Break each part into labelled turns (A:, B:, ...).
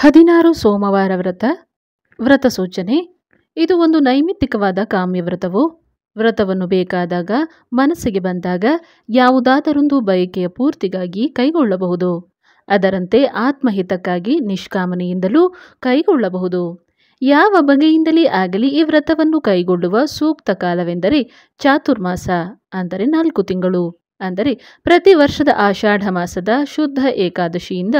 A: ಹದಿನಾರು ಸೋಮವಾರ ವ್ರತ ವ್ರತ ಸೂಚನೆ ಇದು ಒಂದು ನೈಮಿತ್ತಿಕವಾದ ಕಾಮ್ಯ ವ್ರತವು ವ್ರತವನ್ನು ಬೇಕಾದಾಗ ಮನಸ್ಸಿಗೆ ಬಂದಾಗ ಯಾವುದಾದರೊಂದು ಬಯಕೆಯ ಪೂರ್ತಿಗಾಗಿ ಕೈಗೊಳ್ಳಬಹುದು ಅದರಂತೆ ಆತ್ಮಹಿತಕ್ಕಾಗಿ ನಿಷ್ಕಾಮನೆಯಿಂದಲೂ ಕೈಗೊಳ್ಳಬಹುದು ಯಾವ ಬಗೆಯಿಂದಲೇ ಆಗಲಿ ಈ ವ್ರತವನ್ನು ಕೈಗೊಳ್ಳುವ ಸೂಕ್ತ ಕಾಲವೆಂದರೆ ಚಾತುರ್ಮಾಸ ಅಂದರೆ ನಾಲ್ಕು ತಿಂಗಳು ಅಂದರೆ ಪ್ರತಿ ವರ್ಷದ ಆಷಾಢ ಮಾಸದ ಶುದ್ಧ ಏಕಾದಶಿಯಿಂದ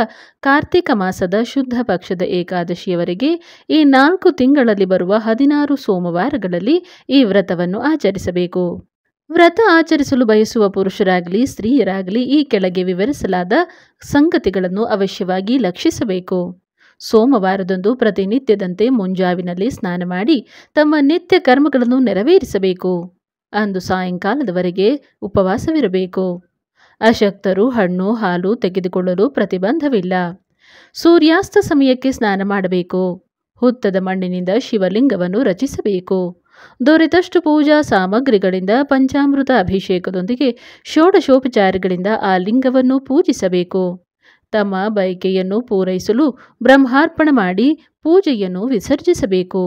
A: ಕಾರ್ತಿಕ ಮಾಸದ ಶುದ್ಧ ಪಕ್ಷದ ಏಕಾದಶಿಯವರೆಗೆ ಈ ನಾಲ್ಕು ತಿಂಗಳಲ್ಲಿ ಬರುವ ಹದಿನಾರು ಸೋಮವಾರಗಳಲ್ಲಿ ಈ ವ್ರತವನ್ನು ಆಚರಿಸಬೇಕು ವ್ರತ ಆಚರಿಸಲು ಬಯಸುವ ಪುರುಷರಾಗಲಿ ಸ್ತ್ರೀಯರಾಗಲಿ ಈ ಕೆಳಗೆ ವಿವರಿಸಲಾದ ಸಂಗತಿಗಳನ್ನು ಅವಶ್ಯವಾಗಿ ಲಕ್ಷಿಸಬೇಕು ಸೋಮವಾರದಂದು ಪ್ರತಿನಿತ್ಯದಂತೆ ಮುಂಜಾವಿನಲ್ಲಿ ಸ್ನಾನ ಮಾಡಿ ತಮ್ಮ ನಿತ್ಯ ಕರ್ಮಗಳನ್ನು ನೆರವೇರಿಸಬೇಕು ಅಂದು ಸಾಯಂಕಾಲದವರೆಗೆ ಉಪವಾಸವಿರಬೇಕು ಅಶಕ್ತರು ಹಣ್ಣು ಹಾಲು ತೆಗೆದುಕೊಳ್ಳಲು ಪ್ರತಿಬಂಧವಿಲ್ಲ ಸೂರ್ಯಾಸ್ತ ಸಮಯಕ್ಕೆ ಸ್ನಾನ ಮಾಡಬೇಕು ಹುತ್ತದ ಮಣ್ಣಿನಿಂದ ಶಿವಲಿಂಗವನ್ನು ರಚಿಸಬೇಕು ದೊರೆತಷ್ಟು ಪೂಜಾ ಸಾಮಗ್ರಿಗಳಿಂದ ಪಂಚಾಮೃತ ಅಭಿಷೇಕದೊಂದಿಗೆ ಷೋಡಶೋಪಚಾರಗಳಿಂದ ಆ ಲಿಂಗವನ್ನು ಪೂಜಿಸಬೇಕು ತಮ್ಮ ಬಯಕೆಯನ್ನು ಪೂರೈಸಲು ಬ್ರಹ್ಮಾರ್ಪಣ ಮಾಡಿ ಪೂಜೆಯನ್ನು ವಿಸರ್ಜಿಸಬೇಕು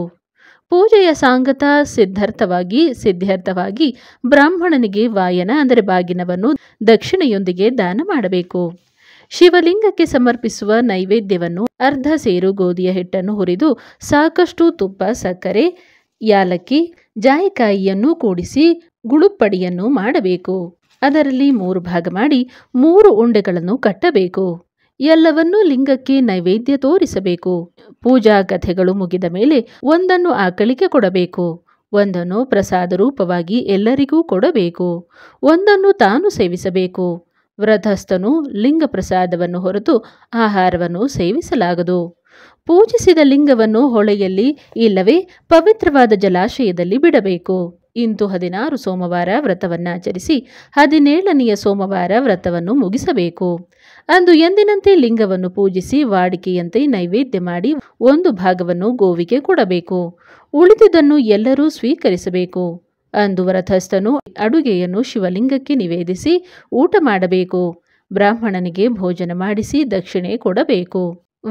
A: ಪೂಜೆಯ ಸಾಂಗತ ಸಿದ್ಧಾರ್ಥವಾಗಿ ಸಿದ್ಧಾರ್ಥವಾಗಿ ಬ್ರಾಹ್ಮಣನಿಗೆ ವಾಯನ ಅಂದರೆ ಬಾಗಿನವನ್ನು ದಕ್ಷಿಣೆಯೊಂದಿಗೆ ದಾನ ಮಾಡಬೇಕು ಶಿವಲಿಂಗಕ್ಕೆ ಸಮರ್ಪಿಸುವ ನೈವೇದ್ಯವನ್ನು ಅರ್ಧ ಸೇರು ಗೋಧಿಯ ಹಿಟ್ಟನ್ನು ಹುರಿದು ಸಾಕಷ್ಟು ತುಪ್ಪ ಸಕ್ಕರೆ ಯಾಲಕ್ಕಿ ಜಾಯಿಕಾಯಿಯನ್ನು ಕೂಡಿಸಿ ಗುಳುಪ್ಪಡಿಯನ್ನು ಮಾಡಬೇಕು ಅದರಲ್ಲಿ ಮೂರು ಭಾಗ ಮಾಡಿ ಮೂರು ಉಂಡೆಗಳನ್ನು ಕಟ್ಟಬೇಕು ಎಲ್ಲವನ್ನೂ ಲಿಂಗಕ್ಕೆ ನೈವೇದ್ಯ ತೋರಿಸಬೇಕು ಪೂಜಾ ಕಥೆಗಳು ಮುಗಿದ ಮೇಲೆ ಒಂದನ್ನು ಆಕಳಿಕೆ ಕೊಡಬೇಕು ಒಂದನ್ನು ಪ್ರಸಾದ ರೂಪವಾಗಿ ಎಲ್ಲರಿಗೂ ಕೊಡಬೇಕು ಒಂದನ್ನು ತಾನು ಸೇವಿಸಬೇಕು ವ್ರತಸ್ಥನು ಲಿಂಗ ಪ್ರಸಾದವನ್ನು ಹೊರತು ಆಹಾರವನ್ನು ಸೇವಿಸಲಾಗದು ಪೂಜಿಸಿದ ಲಿಂಗವನ್ನು ಹೊಳೆಯಲ್ಲಿ ಇಲ್ಲವೇ ಪವಿತ್ರವಾದ ಜಲಾಶಯದಲ್ಲಿ ಬಿಡಬೇಕು ಇಂದು ಹದಿನಾರು ಸೋಮವಾರ ವ್ರತವನ್ನಾಚರಿಸಿ ಹದಿನೇಳನೆಯ ಸೋಮವಾರ ವ್ರತವನ್ನು ಮುಗಿಸಬೇಕು ಅಂದು ಎಂದಿನಂತೆ ಲಿಂಗವನ್ನು ಪೂಜಿಸಿ ವಾಡಿಕೆಯಂತೆ ನೈವೇದ್ಯ ಮಾಡಿ ಒಂದು ಭಾಗವನ್ನು ಗೋವಿಗೆ ಕೊಡಬೇಕು ಉಳಿದುದನ್ನು ಎಲ್ಲರೂ ಸ್ವೀಕರಿಸಬೇಕು ಅಂದು ವ್ರತಸ್ಥನು ಅಡುಗೆಯನ್ನು ಶಿವಲಿಂಗಕ್ಕೆ ನಿವೇದಿಸಿ ಊಟ ಮಾಡಬೇಕು ಬ್ರಾಹ್ಮಣನಿಗೆ ಭೋಜನ ಮಾಡಿಸಿ ದಕ್ಷಿಣೆ ಕೊಡಬೇಕು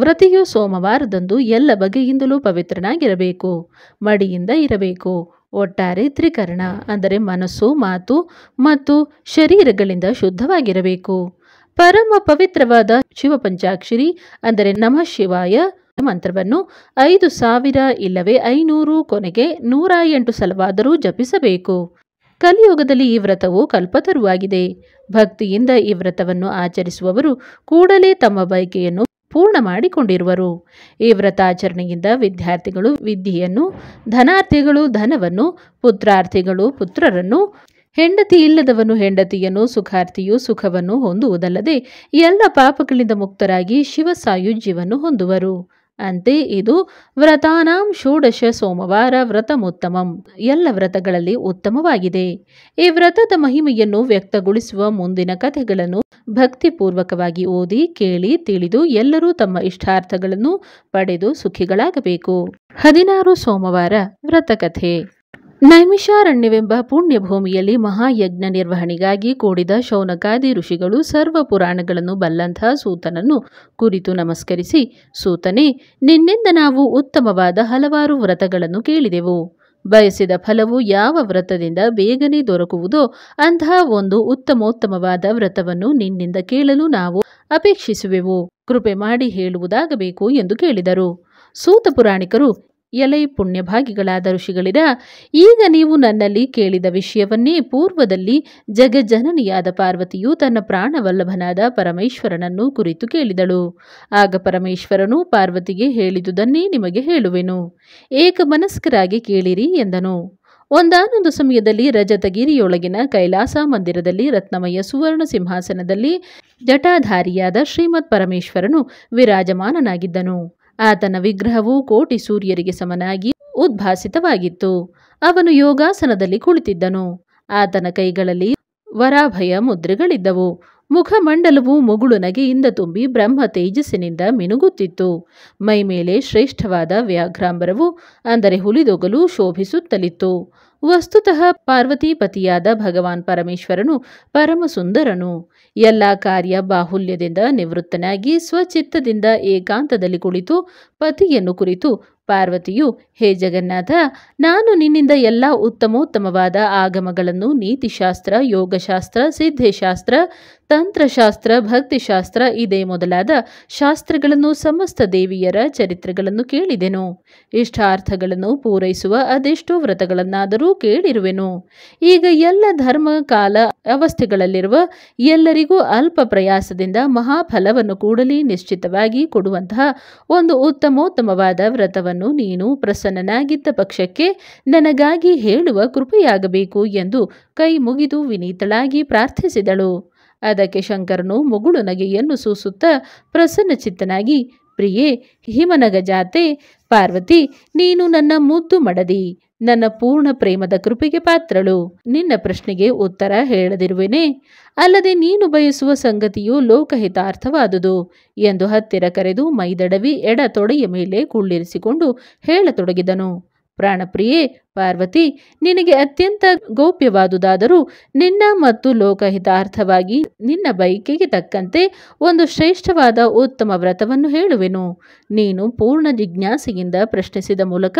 A: ವ್ರತಿಯು ಸೋಮವಾರದಂದು ಎಲ್ಲ ಬಗೆಯಿಂದಲೂ ಪವಿತ್ರನಾಗಿರಬೇಕು ಮಡಿಯಿಂದ ಇರಬೇಕು ಒಟ್ಟಾರೆ ತ್ರಿಕರಣ ಅಂದರೆ ಮನಸ್ಸು ಮಾತು ಮತ್ತು ಶರೀರಗಳಿಂದ ಶುದ್ಧವಾಗಿರಬೇಕು ಪರಮ ಪವಿತ್ರವಾದ ಶಿವ ಪಂಚಾಕ್ಷರಿ ಅಂದರೆ ನಮಃ ಶಿವಾಯ ಮಂತ್ರವನ್ನು ಐದು ಸಾವಿರ ಇಲ್ಲವೇ ಐನೂರು ಕೊನೆಗೆ ನೂರ ಎಂಟು ಸಲವಾದರೂ ಜಪಿಸಬೇಕು ಕಲಿಯುಗದಲ್ಲಿ ಈ ವ್ರತವು ಕಲ್ಪತರುವಾಗಿದೆ ಭಕ್ತಿಯಿಂದ ಈ ವ್ರತವನ್ನು ಆಚರಿಸುವವರು ಕೂಡಲೇ ತಮ್ಮ ಬಯಕೆಯನ್ನು ಪೂರ್ಣ ಮಾಡಿಕೊಂಡಿರುವರು ಈ ವ್ರತಾಚರಣೆಯಿಂದ ವಿದ್ಯಾರ್ಥಿಗಳು ವಿದ್ಯೆಯನ್ನು ಧನಾರ್ಥಿಗಳು ಧನವನ್ನು ಪುತ್ರಾರ್ಥಿಗಳು ಪುತ್ರರನ್ನು ಹೆಂಡತಿ ಇಲ್ಲದವನು ಹೆಂಡತಿಯನ್ನು ಸುಖಾರ್ಥಿಯು ಸುಖವನ್ನು ಹೊಂದುವುದಲ್ಲದೆ ಎಲ್ಲ ಪಾಪಗಳಿಂದ ಮುಕ್ತರಾಗಿ ಶಿವಸಾಯುಜ್ಯವನ್ನು ಹೊಂದುವರು ಅಂತೆ ಇದು ವ್ರತಾನಾಂ ಷೋಡಶ ಸೋಮವಾರ ವ್ರತಮುತ್ತಮಂ ಎಲ್ಲ ವ್ರತಗಳಲ್ಲಿ ಉತ್ತಮವಾಗಿದೆ ಈ ವ್ರತದ ಮಹಿಮೆಯನ್ನು ವ್ಯಕ್ತಗೊಳಿಸುವ ಮುಂದಿನ ಕಥೆಗಳನ್ನು ಭಕ್ತಿಪೂರ್ವಕವಾಗಿ ಓದಿ ಕೇಳಿ ತಿಳಿದು ಎಲ್ಲರೂ ತಮ್ಮ ಇಷ್ಟಾರ್ಥಗಳನ್ನು ಪಡೆದು ಸುಖಿಗಳಾಗಬೇಕು ಹದಿನಾರು ಸೋಮವಾರ ವ್ರತಕಥೆ ನೈಮಿಷಾರಣ್ಯವೆಂಬ ಪುಣ್ಯಭೂಮಿಯಲ್ಲಿ ಮಹಾಯಜ್ಞ ನಿರ್ವಹಣೆಗಾಗಿ ಕೂಡಿದ ಶೌನಕಾದಿ ಋಷಿಗಳು ಸರ್ವ ಪುರಾಣಗಳನ್ನು ಬಲ್ಲಂಥ ಸೂತನನ್ನು ಕುರಿತು ನಮಸ್ಕರಿಸಿ ಸೂತನೇ ನಿನ್ನಿಂದ ನಾವು ಉತ್ತಮವಾದ ಹಲವಾರು ವ್ರತಗಳನ್ನು ಕೇಳಿದೆವು ಬಯಸಿದ ಫಲವು ಯಾವ ವ್ರತದಿಂದ ಬೇಗನೆ ದೊರಕುವುದೋ ಅಂತಹ ಒಂದು ಉತ್ತಮೋತ್ತಮವಾದ ವ್ರತವನ್ನು ನಿನ್ನಿಂದ ಕೇಳಲು ನಾವು ಅಪೇಕ್ಷಿಸುವೆವು ಕೃಪೆ ಮಾಡಿ ಹೇಳುವುದಾಗಬೇಕು ಎಂದು ಕೇಳಿದರು ಸೂತ ಪುರಾಣಿಕರು ಎಲೆ ಪುಣ್ಯಭಾಗಿಗಳಾದ ಋಷಿಗಳಿರ ಈಗ ನೀವು ನನ್ನಲ್ಲಿ ಕೇಳಿದ ವಿಷಯವನ್ನೇ ಪೂರ್ವದಲ್ಲಿ ಜಗಜನನಿಯಾದ ಪಾರ್ವತಿಯು ತನ್ನ ಪ್ರಾಣವಲ್ಲಭನಾದ ಪರಮೇಶ್ವರನನ್ನು ಕುರಿತು ಕೇಳಿದಳು ಆಗ ಪರಮೇಶ್ವರನು ಪಾರ್ವತಿಗೆ ಹೇಳಿದುದನ್ನೇ ನಿಮಗೆ ಹೇಳುವೆನು ಏಕಮನಸ್ಕರಾಗಿ ಕೇಳಿರಿ ಎಂದನು ಒಂದಾನೊಂದು ಸಮಯದಲ್ಲಿ ರಜತಗಿರಿಯೊಳಗಿನ ಕೈಲಾಸ ಮಂದಿರದಲ್ಲಿ ರತ್ನಮಯ ಸುವರ್ಣ ಸಿಂಹಾಸನದಲ್ಲಿ ಜಟಾಧಾರಿಯಾದ ಶ್ರೀಮತ್ ಪರಮೇಶ್ವರನು ವಿರಾಜಮಾನನಾಗಿದ್ದನು ಆತನ ವಿಗ್ರಹವು ಕೋಟಿ ಸೂರ್ಯರಿಗೆ ಸಮನಾಗಿ ಉದ್ಭಾಸಿತವಾಗಿತ್ತು ಅವನು ಯೋಗಾಸನದಲ್ಲಿ ಕುಳಿತಿದ್ದನು ಆತನ ಕೈಗಳಲ್ಲಿ ವರಾಭಯ ಮುದ್ರೆಗಳಿದ್ದವು ಮುಖಮಂಡಲವು ಮುಗುಳು ನಗೆಯಿಂದ ತುಂಬಿ ಬ್ರಹ್ಮ ತೇಜಸ್ಸಿನಿಂದ ಮಿನುಗುತ್ತಿತ್ತು ಮೈಮೇಲೆ ಶ್ರೇಷ್ಠವಾದ ವ್ಯಾಘ್ರಾಂಬರವು ಅಂದರೆ ಹುಲಿದೊಗಲು ಶೋಭಿಸುತ್ತಲಿತ್ತು ವಸ್ತುತಃ ಪಾರ್ವತಿಪತಿಯಾದ ಭಗವಾನ್ ಪರಮೇಶ್ವರನು ಪರಮಸುಂದರನು ಎಲ್ಲ ಕಾರ್ಯ ಬಾಹುಲ್ಯದಿಂದ ನಿವೃತ್ತನಾಗಿ ಸ್ವಚಿತ್ತದಿಂದ ಏಕಾಂತದಲ್ಲಿ ಕುಳಿತು ಪತಿಯನ್ನು ಕುರಿತು ಪಾರ್ವತಿಯು ಹೇ ಜಗನ್ನಾಥ ನಾನು ನಿನ್ನಿಂದ ಎಲ್ಲ ಉತ್ತಮೋತ್ತಮವಾದ ಆಗಮಗಳನ್ನು ನೀತಿಶಾಸ್ತ್ರ ಯೋಗಶಾಸ್ತ್ರ ಸಿದ್ಧಶಾಸ್ತ್ರ ತಂತ್ರಶಾಸ್ತ್ರ ಭಕ್ತಿಶಾಸ್ತ್ರ ಇದೇ ಮೊದಲಾದ ಶಾಸ್ತ್ರಗಳನ್ನು ಸಮಸ್ತ ದೇವಿಯರ ಚರಿತ್ರೆಗಳನ್ನು ಕೇಳಿದೆನು ಇಷ್ಟಾರ್ಥಗಳನ್ನು ಪೂರೈಸುವ ಅದೆಷ್ಟೋ ವ್ರತಗಳನ್ನಾದರೂ ಕೇಳಿರುವೆನು ಈಗ ಎಲ್ಲ ಧರ್ಮ ಕಾಲ ಅವಸ್ಥೆಗಳಲ್ಲಿರುವ ಎಲ್ಲರಿಗೂ ಅಲ್ಪ ಪ್ರಯಾಸದಿಂದ ಮಹಾಫಲವನ್ನು ಕೂಡಲೇ ನಿಶ್ಚಿತವಾಗಿ ಕೊಡುವಂತಹ ಒಂದು ಉತ್ತಮೋತ್ತಮವಾದ ವ್ರತವನ್ನು ನೀನು ಪ್ರಸನ್ನನಾಗಿದ್ದ ಪಕ್ಷಕ್ಕೆ ನನಗಾಗಿ ಹೇಳುವ ಕೃಪೆಯಾಗಬೇಕು ಎಂದು ಕೈ ಮುಗಿದು ವಿನೀತಳಾಗಿ ಪ್ರಾರ್ಥಿಸಿದಳು ಅದಕ್ಕೆ ಶಂಕರನು ಮುಗುಳು ನಗೆಯನ್ನು ಸೂಸುತ್ತಾ ಪ್ರಸನ್ನಚಿತ್ತನಾಗಿ ಪ್ರಿಯೆ ಹಿಮನಗ ಜಾತೆ ಪಾರ್ವತಿ ನೀನು ನನ್ನ ಮುದ್ದು ಮಡದಿ ನನ್ನ ಪೂರ್ಣ ಪ್ರೇಮದ ಕೃಪೆಗೆ ಪಾತ್ರಳು ನಿನ್ನ ಪ್ರಶ್ನೆಗೆ ಉತ್ತರ ಹೇಳದಿರುವೆನೆ ಅಲ್ಲದೆ ನೀನು ಬಯಸುವ ಸಂಗತಿಯು ಲೋಕಹಿತಾರ್ಥವಾದುದು ಎಂದು ಹತ್ತಿರ ಕರೆದು ಮೈದಡವಿ ಎಡ ತೊಡೆಯ ಮೇಲೆ ಕುಳ್ಳಿರಿಸಿಕೊಂಡು ಹೇಳತೊಡಗಿದನು ಪ್ರಾಣಪ್ರಿಯೆ ಪಾರ್ವತಿ ನಿನಗೆ ಅತ್ಯಂತ ಗೌಪ್ಯವಾದುದಾದರೂ ನಿನ್ನ ಮತ್ತು ಲೋಕಹಿತಾರ್ಥವಾಗಿ ನಿನ್ನ ಬಯಕೆಗೆ ತಕ್ಕಂತೆ ಒಂದು ಶ್ರೇಷ್ಠವಾದ ಉತ್ತಮ ವ್ರತವನ್ನು ಹೇಳುವೆನು ನೀನು ಪೂರ್ಣ ಜಿಜ್ಞಾಸೆಯಿಂದ ಪ್ರಶ್ನಿಸಿದ ಮೂಲಕ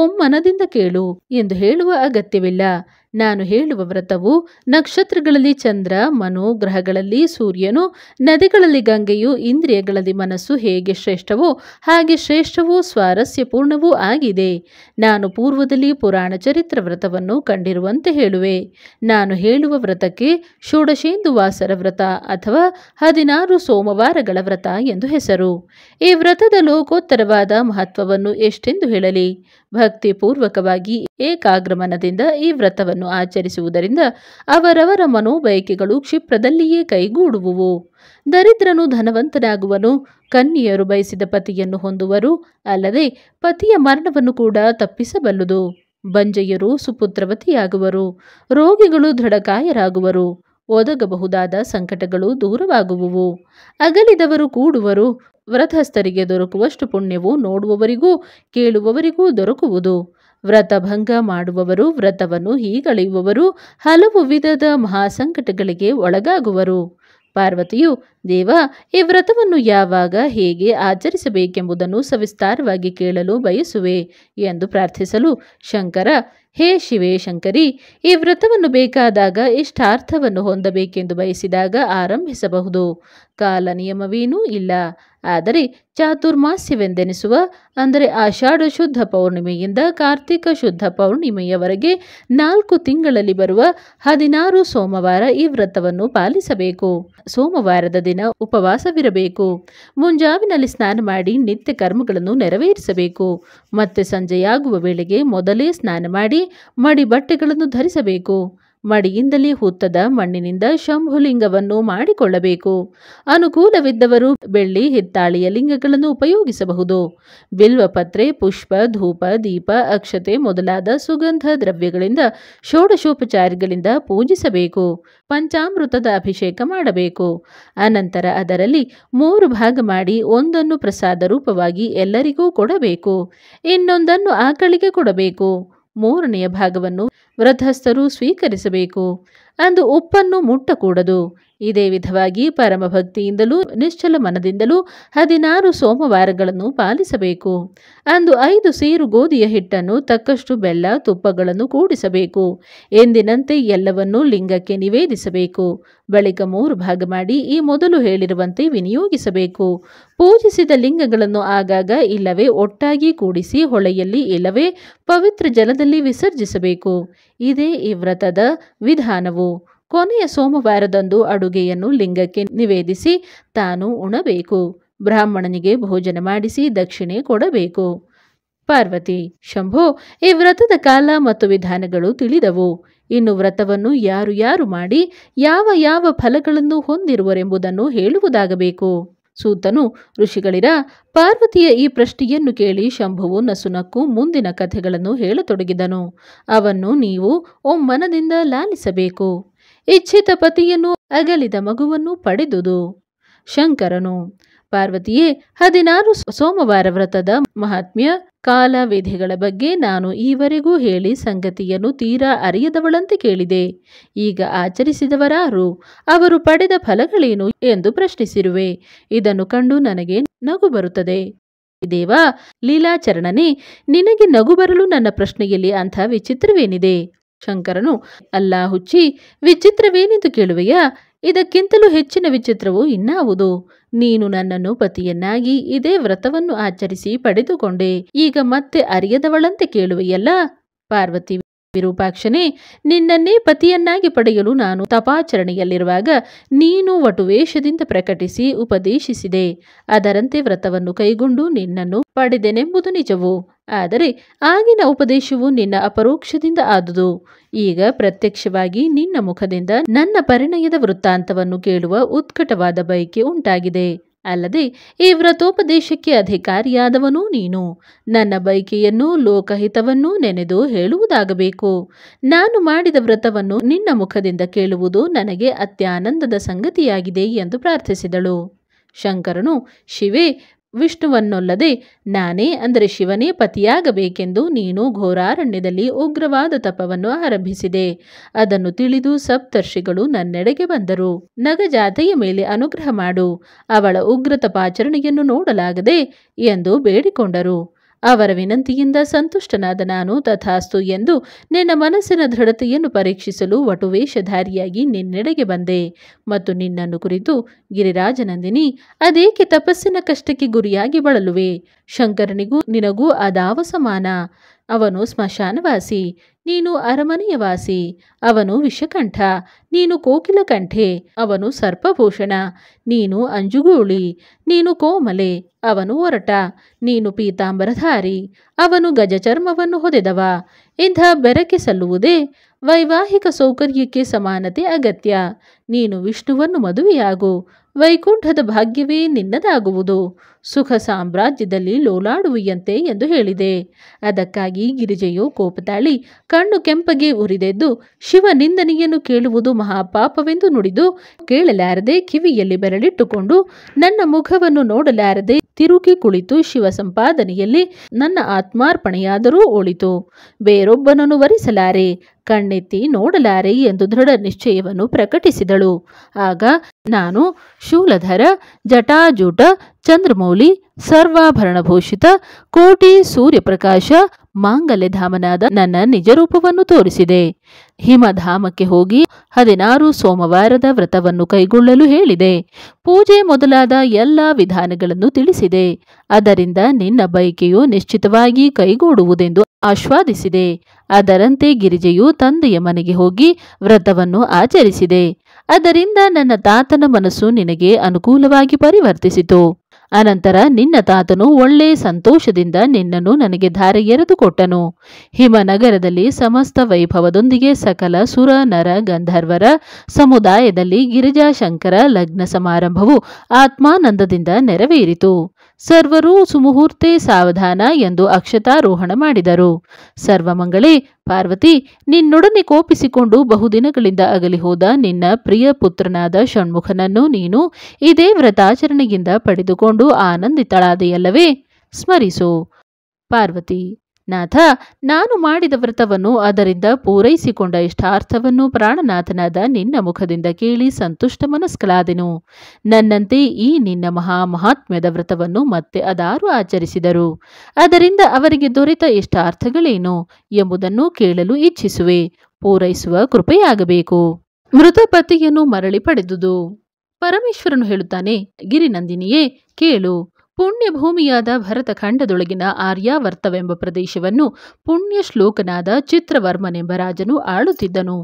A: ಓಂ ಮನದಿಂದ ಕೇಳು ಎಂದು ಹೇಳುವ ಅಗತ್ಯವಿಲ್ಲ ನಾನು ಹೇಳುವ ವ್ರತವು ನಕ್ಷತ್ರಗಳಲ್ಲಿ ಚಂದ್ರ ಮನು ಗ್ರಹಗಳಲ್ಲಿ ಸೂರ್ಯನು ನದಿಗಳಲ್ಲಿ ಗಂಗೆಯು ಇಂದ್ರಿಯಗಳಲ್ಲಿ ಮನಸ್ಸು ಹೇಗೆ ಶ್ರೇಷ್ಠವೋ ಹಾಗೆ ಶ್ರೇಷ್ಠವೂ ಸ್ವಾರಸ್ಯಪೂರ್ಣವೂ ಆಗಿದೆ ನಾನು ಪೂರ್ವದಲ್ಲಿ ಪುರಾಣ ಚರಿತ್ರ ವ್ರತವನ್ನು ಕಂಡಿರುವಂತೆ ಹೇಳುವೆ ನಾನು ಹೇಳುವ ವ್ರತಕ್ಕೆ ವಾಸರ ವ್ರತ ಅಥವಾ ಹದಿನಾರು ಸೋಮವಾರಗಳ ವ್ರತ ಎಂದು ಹೆಸರು ಈ ವ್ರತದ ಲೋಕೋತ್ತರವಾದ ಮಹತ್ವವನ್ನು ಎಷ್ಟೆಂದು ಹೇಳಲಿ ಭಕ್ತಿಪೂರ್ವಕವಾಗಿ ಏಕಾಗ್ರಮನದಿಂದ ಈ ವ್ರತವನ್ನು ಆಚರಿಸುವುದರಿಂದ ಅವರವರ ಮನೋಬಯಕೆಗಳು ಕ್ಷಿಪ್ರದಲ್ಲಿಯೇ ಕೈಗೂಡುವುವು ದರಿದ್ರನು ಧನವಂತನಾಗುವನು ಕನ್ನಿಯರು ಬಯಸಿದ ಪತಿಯನ್ನು ಹೊಂದುವರು ಅಲ್ಲದೆ ಪತಿಯ ಮರಣವನ್ನು ಕೂಡ ತಪ್ಪಿಸಬಲ್ಲುದು ಬಂಜೆಯರು ಸುಪುತ್ರವತಿಯಾಗುವರು ರೋಗಿಗಳು ದೃಢಕಾಯರಾಗುವರು ಒದಗಬಹುದಾದ ಸಂಕಟಗಳು ದೂರವಾಗುವುವು ಅಗಲಿದವರು ಕೂಡುವರು ವ್ರತಸ್ಥರಿಗೆ ದೊರಕುವಷ್ಟು ಪುಣ್ಯವು ನೋಡುವವರಿಗೂ ಕೇಳುವವರಿಗೂ ದೊರಕುವುದು ವ್ರತಭಂಗ ಮಾಡುವವರು ವ್ರತವನ್ನು ಹೀಗಳೆಯುವವರು ಹಲವು ವಿಧದ ಮಹಾಸಂಕಟಗಳಿಗೆ ಒಳಗಾಗುವರು ಪಾರ್ವತಿಯು ದೇವ ಈ ವ್ರತವನ್ನು ಯಾವಾಗ ಹೇಗೆ ಆಚರಿಸಬೇಕೆಂಬುದನ್ನು ಸವಿಸ್ತಾರವಾಗಿ ಕೇಳಲು ಬಯಸುವೆ ಎಂದು ಪ್ರಾರ್ಥಿಸಲು ಶಂಕರ ಹೇ ಶಿವೇ ಶಂಕರಿ ಈ ವ್ರತವನ್ನು ಬೇಕಾದಾಗ ಇಷ್ಟಾರ್ಥವನ್ನು ಹೊಂದಬೇಕೆಂದು ಬಯಸಿದಾಗ ಆರಂಭಿಸಬಹುದು ಕಾಲ ನಿಯಮವೇನೂ ಇಲ್ಲ ಆದರೆ ಚಾತುರ್ಮಾಸ್ಯವೆಂದೆನಿಸುವ ಅಂದರೆ ಆಷಾಢ ಶುದ್ಧ ಪೌರ್ಣಿಮೆಯಿಂದ ಕಾರ್ತಿಕ ಶುದ್ಧ ಪೌರ್ಣಿಮೆಯವರೆಗೆ ನಾಲ್ಕು ತಿಂಗಳಲ್ಲಿ ಬರುವ ಹದಿನಾರು ಸೋಮವಾರ ಈ ವ್ರತವನ್ನು ಪಾಲಿಸಬೇಕು ಸೋಮವಾರದ ದಿನ ಉಪವಾಸವಿರಬೇಕು ಮುಂಜಾವಿನಲ್ಲಿ ಸ್ನಾನ ಮಾಡಿ ನಿತ್ಯ ಕರ್ಮಗಳನ್ನು ನೆರವೇರಿಸಬೇಕು ಮತ್ತೆ ಸಂಜೆಯಾಗುವ ವೇಳೆಗೆ ಮೊದಲೇ ಸ್ನಾನ ಮಾಡಿ ಮಡಿ ಬಟ್ಟೆಗಳನ್ನು ಧರಿಸಬೇಕು ಮಡಿಯಿಂದಲೇ ಹುತ್ತದ ಮಣ್ಣಿನಿಂದ ಶಂಭುಲಿಂಗವನ್ನು ಮಾಡಿಕೊಳ್ಳಬೇಕು ಅನುಕೂಲವಿದ್ದವರು ಬೆಳ್ಳಿ ಹಿತ್ತಾಳೆಯ ಲಿಂಗಗಳನ್ನು ಉಪಯೋಗಿಸಬಹುದು ಬಿಲ್ವಪತ್ರೆ ಪುಷ್ಪ ಧೂಪ ದೀಪ ಅಕ್ಷತೆ ಮೊದಲಾದ ಸುಗಂಧ ದ್ರವ್ಯಗಳಿಂದ ಷೋಡಶೋಪಚಾರಗಳಿಂದ ಪೂಜಿಸಬೇಕು ಪಂಚಾಮೃತದ ಅಭಿಷೇಕ ಮಾಡಬೇಕು ಅನಂತರ ಅದರಲ್ಲಿ ಮೂರು ಭಾಗ ಮಾಡಿ ಒಂದನ್ನು ಪ್ರಸಾದ ರೂಪವಾಗಿ ಎಲ್ಲರಿಗೂ ಕೊಡಬೇಕು ಇನ್ನೊಂದನ್ನು ಆಕಳಿಗೆ ಕೊಡಬೇಕು ಮೂರನೆಯ ಭಾಗವನ್ನು ವೃದ್ಧಸ್ಥರು ಸ್ವೀಕರಿಸಬೇಕು ಅಂದು ಉಪ್ಪನ್ನು ಮುಟ್ಟಕೂಡದು ಇದೇ ವಿಧವಾಗಿ ಪರಮಭಕ್ತಿಯಿಂದಲೂ ನಿಶ್ಚಲ ಮನದಿಂದಲೂ ಹದಿನಾರು ಸೋಮವಾರಗಳನ್ನು ಪಾಲಿಸಬೇಕು ಅಂದು ಐದು ಸೇರು ಗೋಧಿಯ ಹಿಟ್ಟನ್ನು ತಕ್ಕಷ್ಟು ಬೆಲ್ಲ ತುಪ್ಪಗಳನ್ನು ಕೂಡಿಸಬೇಕು ಎಂದಿನಂತೆ ಎಲ್ಲವನ್ನೂ ಲಿಂಗಕ್ಕೆ ನಿವೇದಿಸಬೇಕು ಬಳಿಕ ಮೂರು ಭಾಗ ಮಾಡಿ ಈ ಮೊದಲು ಹೇಳಿರುವಂತೆ ವಿನಿಯೋಗಿಸಬೇಕು ಪೂಜಿಸಿದ ಲಿಂಗಗಳನ್ನು ಆಗಾಗ ಇಲ್ಲವೇ ಒಟ್ಟಾಗಿ ಕೂಡಿಸಿ ಹೊಳೆಯಲ್ಲಿ ಇಲ್ಲವೇ ಪವಿತ್ರ ಜಲದಲ್ಲಿ ವಿಸರ್ಜಿಸಬೇಕು ಇದೇ ಈ ವ್ರತದ ವಿಧಾನವು ಕೊನೆಯ ಸೋಮವಾರದಂದು ಅಡುಗೆಯನ್ನು ಲಿಂಗಕ್ಕೆ ನಿವೇದಿಸಿ ತಾನು ಉಣಬೇಕು ಬ್ರಾಹ್ಮಣನಿಗೆ ಭೋಜನ ಮಾಡಿಸಿ ದಕ್ಷಿಣೆ ಕೊಡಬೇಕು ಪಾರ್ವತಿ ಶಂಭು ಈ ವ್ರತದ ಕಾಲ ಮತ್ತು ವಿಧಾನಗಳು ತಿಳಿದವು ಇನ್ನು ವ್ರತವನ್ನು ಯಾರು ಯಾರು ಮಾಡಿ ಯಾವ ಯಾವ ಫಲಗಳನ್ನು ಹೊಂದಿರುವರೆಂಬುದನ್ನು ಹೇಳುವುದಾಗಬೇಕು ಸೂತನು ಋಷಿಗಳಿರ ಪಾರ್ವತಿಯ ಈ ಪ್ರಶ್ನೆಯನ್ನು ಕೇಳಿ ಶಂಭುವು ನಸುನಕ್ಕು ಮುಂದಿನ ಕಥೆಗಳನ್ನು ಹೇಳತೊಡಗಿದನು ಅವನ್ನು ನೀವು ಒಮ್ಮನದಿಂದ ಲಾಲಿಸಬೇಕು ಇಚ್ಛಿತ ಪತಿಯನ್ನು ಅಗಲಿದ ಮಗುವನ್ನು ಪಡೆದುದು ಶಂಕರನು ಪಾರ್ವತಿಯೇ ಹದಿನಾರು ಸೋಮವಾರ ವ್ರತದ ಮಹಾತ್ಮ್ಯ ಕಾಲ ವಿಧಿಗಳ ಬಗ್ಗೆ ನಾನು ಈವರೆಗೂ ಹೇಳಿ ಸಂಗತಿಯನ್ನು ತೀರಾ ಅರಿಯದವಳಂತೆ ಕೇಳಿದೆ ಈಗ ಆಚರಿಸಿದವರಾರು ಅವರು ಪಡೆದ ಫಲಗಳೇನು ಎಂದು ಪ್ರಶ್ನಿಸಿರುವೆ ಇದನ್ನು ಕಂಡು ನನಗೆ ನಗು ಬರುತ್ತದೆ ದೇವಾ ಲೀಲಾಚರಣನೆ ನಿನಗೆ ನಗು ಬರಲು ನನ್ನ ಪ್ರಶ್ನೆಯಲ್ಲಿ ಅಂಥ ವಿಚಿತ್ರವೇನಿದೆ ಶಂಕರನು ಅಲ್ಲಾ ಹುಚ್ಚಿ ವಿಚಿತ್ರವೇನೆಂದು ಕೇಳುವೆಯಾ ಇದಕ್ಕಿಂತಲೂ ಹೆಚ್ಚಿನ ವಿಚಿತ್ರವು ಇನ್ನಾವುದು ನೀನು ನನ್ನನ್ನು ಪತಿಯನ್ನಾಗಿ ಇದೇ ವ್ರತವನ್ನು ಆಚರಿಸಿ ಪಡೆದುಕೊಂಡೆ ಈಗ ಮತ್ತೆ ಅರಿಯದವಳಂತೆ ಕೇಳುವೆಯಲ್ಲ ಪಾರ್ವತಿ ವಿರೂಪಾಕ್ಷನೇ ನಿನ್ನನ್ನೇ ಪತಿಯನ್ನಾಗಿ ಪಡೆಯಲು ನಾನು ತಪಾಚರಣೆಯಲ್ಲಿರುವಾಗ ನೀನು ವಟುವೇಷದಿಂದ ಪ್ರಕಟಿಸಿ ಉಪದೇಶಿಸಿದೆ ಅದರಂತೆ ವ್ರತವನ್ನು ಕೈಗೊಂಡು ನಿನ್ನನ್ನು ಪಡೆದೆನೆಂಬುದು ನಿಜವು ಆದರೆ ಆಗಿನ ಉಪದೇಶವು ನಿನ್ನ ಅಪರೋಕ್ಷದಿಂದ ಆದುದು ಈಗ ಪ್ರತ್ಯಕ್ಷವಾಗಿ ನಿನ್ನ ಮುಖದಿಂದ ನನ್ನ ಪರಿಣಯದ ವೃತ್ತಾಂತವನ್ನು ಕೇಳುವ ಉತ್ಕಟವಾದ ಬಯಕೆ ಉಂಟಾಗಿದೆ ಅಲ್ಲದೆ ಈ ವ್ರತೋಪದೇಶಕ್ಕೆ ಅಧಿಕಾರಿಯಾದವನು ನೀನು ನನ್ನ ಬೈಕೆಯನ್ನು ಲೋಕಹಿತವನ್ನೂ ನೆನೆದು ಹೇಳುವುದಾಗಬೇಕು ನಾನು ಮಾಡಿದ ವ್ರತವನ್ನು ನಿನ್ನ ಮುಖದಿಂದ ಕೇಳುವುದು ನನಗೆ ಅತ್ಯಾನಂದದ ಸಂಗತಿಯಾಗಿದೆ ಎಂದು ಪ್ರಾರ್ಥಿಸಿದಳು ಶಂಕರನು ಶಿವೆ ವಿಷ್ಣುವನ್ನೊಲ್ಲದೆ ನಾನೇ ಅಂದರೆ ಶಿವನೇ ಪತಿಯಾಗಬೇಕೆಂದು ನೀನು ಘೋರಾರಣ್ಯದಲ್ಲಿ ಉಗ್ರವಾದ ತಪವನ್ನು ಆರಂಭಿಸಿದೆ ಅದನ್ನು ತಿಳಿದು ಸಪ್ತರ್ಷಿಗಳು ನನ್ನೆಡೆಗೆ ಬಂದರು ನಗಜಾತೆಯ ಮೇಲೆ ಅನುಗ್ರಹ ಮಾಡು ಅವಳ ಉಗ್ರ ತಪಾಚರಣೆಯನ್ನು ನೋಡಲಾಗದೆ ಎಂದು ಬೇಡಿಕೊಂಡರು ಅವರ ವಿನಂತಿಯಿಂದ ಸಂತುಷ್ಟನಾದ ನಾನು ತಥಾಸ್ತು ಎಂದು ನಿನ್ನ ಮನಸ್ಸಿನ ದೃಢತೆಯನ್ನು ಪರೀಕ್ಷಿಸಲು ವಟುವೇಷಧಾರಿಯಾಗಿ ನಿನ್ನೆಡೆಗೆ ಬಂದೆ ಮತ್ತು ನಿನ್ನನ್ನು ಕುರಿತು ಗಿರಿರಾಜನಂದಿನಿ ಅದೇಕೆ ತಪಸ್ಸಿನ ಕಷ್ಟಕ್ಕೆ ಗುರಿಯಾಗಿ ಬಳಲುವೆ ಶಂಕರನಿಗೂ ನಿನಗೂ ಅದಾವ ಸಮಾನ ಅವನು ಸ್ಮಶಾನವಾಸಿ ನೀನು ಅರಮನೆಯ ವಾಸಿ ಅವನು ವಿಷಕಂಠ ನೀನು ಕೋಕಿಲ ಕಂಠೆ ಅವನು ಸರ್ಪಭೂಷಣ ನೀನು ಅಂಜುಗೂಳಿ ನೀನು ಕೋಮಲೆ ಅವನು ಒರಟ ನೀನು ಪೀತಾಂಬರಧಾರಿ ಅವನು ಗಜಚರ್ಮವನ್ನು ಹೊದೆದವ ಇಂಥ ಬೆರಕೆ ಸಲ್ಲುವುದೇ ವೈವಾಹಿಕ ಸೌಕರ್ಯಕ್ಕೆ ಸಮಾನತೆ ಅಗತ್ಯ ನೀನು ವಿಷ್ಣುವನ್ನು ಮದುವೆಯಾಗು ವೈಕುಂಠದ ಭಾಗ್ಯವೇ ನಿನ್ನದಾಗುವುದು ಸುಖ ಸಾಮ್ರಾಜ್ಯದಲ್ಲಿ ಲೋಲಾಡುವಿಯಂತೆ ಎಂದು ಹೇಳಿದೆ ಅದಕ್ಕಾಗಿ ಗಿರಿಜೆಯು ಕೋಪತಾಳಿ ಕಣ್ಣು ಕೆಂಪಗೆ ಉರಿದೆದ್ದು ಶಿವ ನಿಂದನೆಯನ್ನು ಕೇಳುವುದು ಮಹಾಪಾಪವೆಂದು ನುಡಿದು ಕೇಳಲಾರದೆ ಕಿವಿಯಲ್ಲಿ ಬೆರಳಿಟ್ಟುಕೊಂಡು ನನ್ನ ಮುಖವನ್ನು ನೋಡಲಾರದೆ ತಿರುಗಿ ಕುಳಿತು ಶಿವ ಸಂಪಾದನೆಯಲ್ಲಿ ನನ್ನ ಆತ್ಮಾರ್ಪಣೆಯಾದರೂ ಒಳಿತು ಬೇರೊಬ್ಬನನ್ನು ವರಿಸಲಾರೆ ಕಣ್ಣೆತ್ತಿ ನೋಡಲಾರೆ ಎಂದು ದೃಢ ನಿಶ್ಚಯವನ್ನು ಪ್ರಕಟಿಸಿದಳು ಆಗ ನಾನು ಶೂಲಧರ ಜಟಾಜೂಟ ಚಂದ್ರಮೌಲಿ ಸರ್ವಾಭರಣಭೂಷಿತ ಕೋಟಿ ಸೂರ್ಯಪ್ರಕಾಶ ಮಾಂಗಲ್ಯಧಾಮನಾದ ನನ್ನ ನಿಜರೂಪವನ್ನು ತೋರಿಸಿದೆ ಹಿಮಧಾಮಕ್ಕೆ ಹೋಗಿ ಹದಿನಾರು ಸೋಮವಾರದ ವ್ರತವನ್ನು ಕೈಗೊಳ್ಳಲು ಹೇಳಿದೆ ಪೂಜೆ ಮೊದಲಾದ ಎಲ್ಲ ವಿಧಾನಗಳನ್ನು ತಿಳಿಸಿದೆ ಅದರಿಂದ ನಿನ್ನ ಬಯಕೆಯು ನಿಶ್ಚಿತವಾಗಿ ಕೈಗೂಡುವುದೆಂದು ಆಶ್ವಾದಿಸಿದೆ ಅದರಂತೆ ಗಿರಿಜೆಯು ತಂದೆಯ ಮನೆಗೆ ಹೋಗಿ ವ್ರತವನ್ನು ಆಚರಿಸಿದೆ ಅದರಿಂದ ನನ್ನ ತಾತನ ಮನಸ್ಸು ನಿನಗೆ ಅನುಕೂಲವಾಗಿ ಪರಿವರ್ತಿಸಿತು ಅನಂತರ ನಿನ್ನ ತಾತನು ಒಳ್ಳೆ ಸಂತೋಷದಿಂದ ನಿನ್ನನ್ನು ನನಗೆ ಧಾರೆ ಎರೆದುಕೊಟ್ಟನು ಹಿಮನಗರದಲ್ಲಿ ಸಮಸ್ತ ವೈಭವದೊಂದಿಗೆ ಸಕಲ ಸುರ ನರ ಗಂಧರ್ವರ ಸಮುದಾಯದಲ್ಲಿ ಗಿರಿಜಾಶಂಕರ ಲಗ್ನ ಸಮಾರಂಭವು ಆತ್ಮಾನಂದದಿಂದ ನೆರವೇರಿತು ಸರ್ವರು ಸುಮುಹೂರ್ತೆ ಸಾವಧಾನ ಎಂದು ಅಕ್ಷತಾರೋಹಣ ಮಾಡಿದರು ಸರ್ವಮಂಗಳೇ ಪಾರ್ವತಿ ನಿನ್ನೊಡನೆ ಕೋಪಿಸಿಕೊಂಡು ಬಹುದಿನಗಳಿಂದ ಅಗಲಿ ಹೋದ ನಿನ್ನ ಪ್ರಿಯ ಪುತ್ರನಾದ ಷಣ್ಮುಖನನ್ನು ನೀನು ಇದೇ ವ್ರತಾಚರಣೆಯಿಂದ ಪಡೆದುಕೊಂಡು ಆನಂದಿತಳಾದೆಯಲ್ಲವೇ ಸ್ಮರಿಸು ಪಾರ್ವತಿ ನಾಥ ನಾನು ಮಾಡಿದ ವ್ರತವನ್ನು ಅದರಿಂದ ಪೂರೈಸಿಕೊಂಡ ಇಷ್ಟಾರ್ಥವನ್ನು ಪ್ರಾಣನಾಥನಾದ ನಿನ್ನ ಮುಖದಿಂದ ಕೇಳಿ ಸಂತುಷ್ಟ ಮನಸ್ಕಲಾದೆನು ನನ್ನಂತೆ ಈ ನಿನ್ನ ಮಹಾ ಮಹಾತ್ಮ್ಯದ ವ್ರತವನ್ನು ಮತ್ತೆ ಅದಾರು ಆಚರಿಸಿದರು ಅದರಿಂದ ಅವರಿಗೆ ದೊರೆತ ಇಷ್ಟಾರ್ಥಗಳೇನು ಎಂಬುದನ್ನು ಕೇಳಲು ಇಚ್ಛಿಸುವೆ ಪೂರೈಸುವ ಕೃಪೆಯಾಗಬೇಕು ಮೃತ ಮರಳಿ ಪಡೆದುದು ಪರಮೇಶ್ವರನು ಹೇಳುತ್ತಾನೆ ಗಿರಿನಂದಿನಿಯೇ ಕೇಳು ಪುಣ್ಯಭೂಮಿಯಾದ ಭರತಖಂಡದೊಳಗಿನ ಆರ್ಯಾವರ್ತವೆಂಬ ಪ್ರದೇಶವನ್ನು ಪುಣ್ಯ ಶ್ಲೋಕನಾದ ಚಿತ್ರವರ್ಮನೆಂಬ ರಾಜನು ಆಳುತ್ತಿದ್ದನು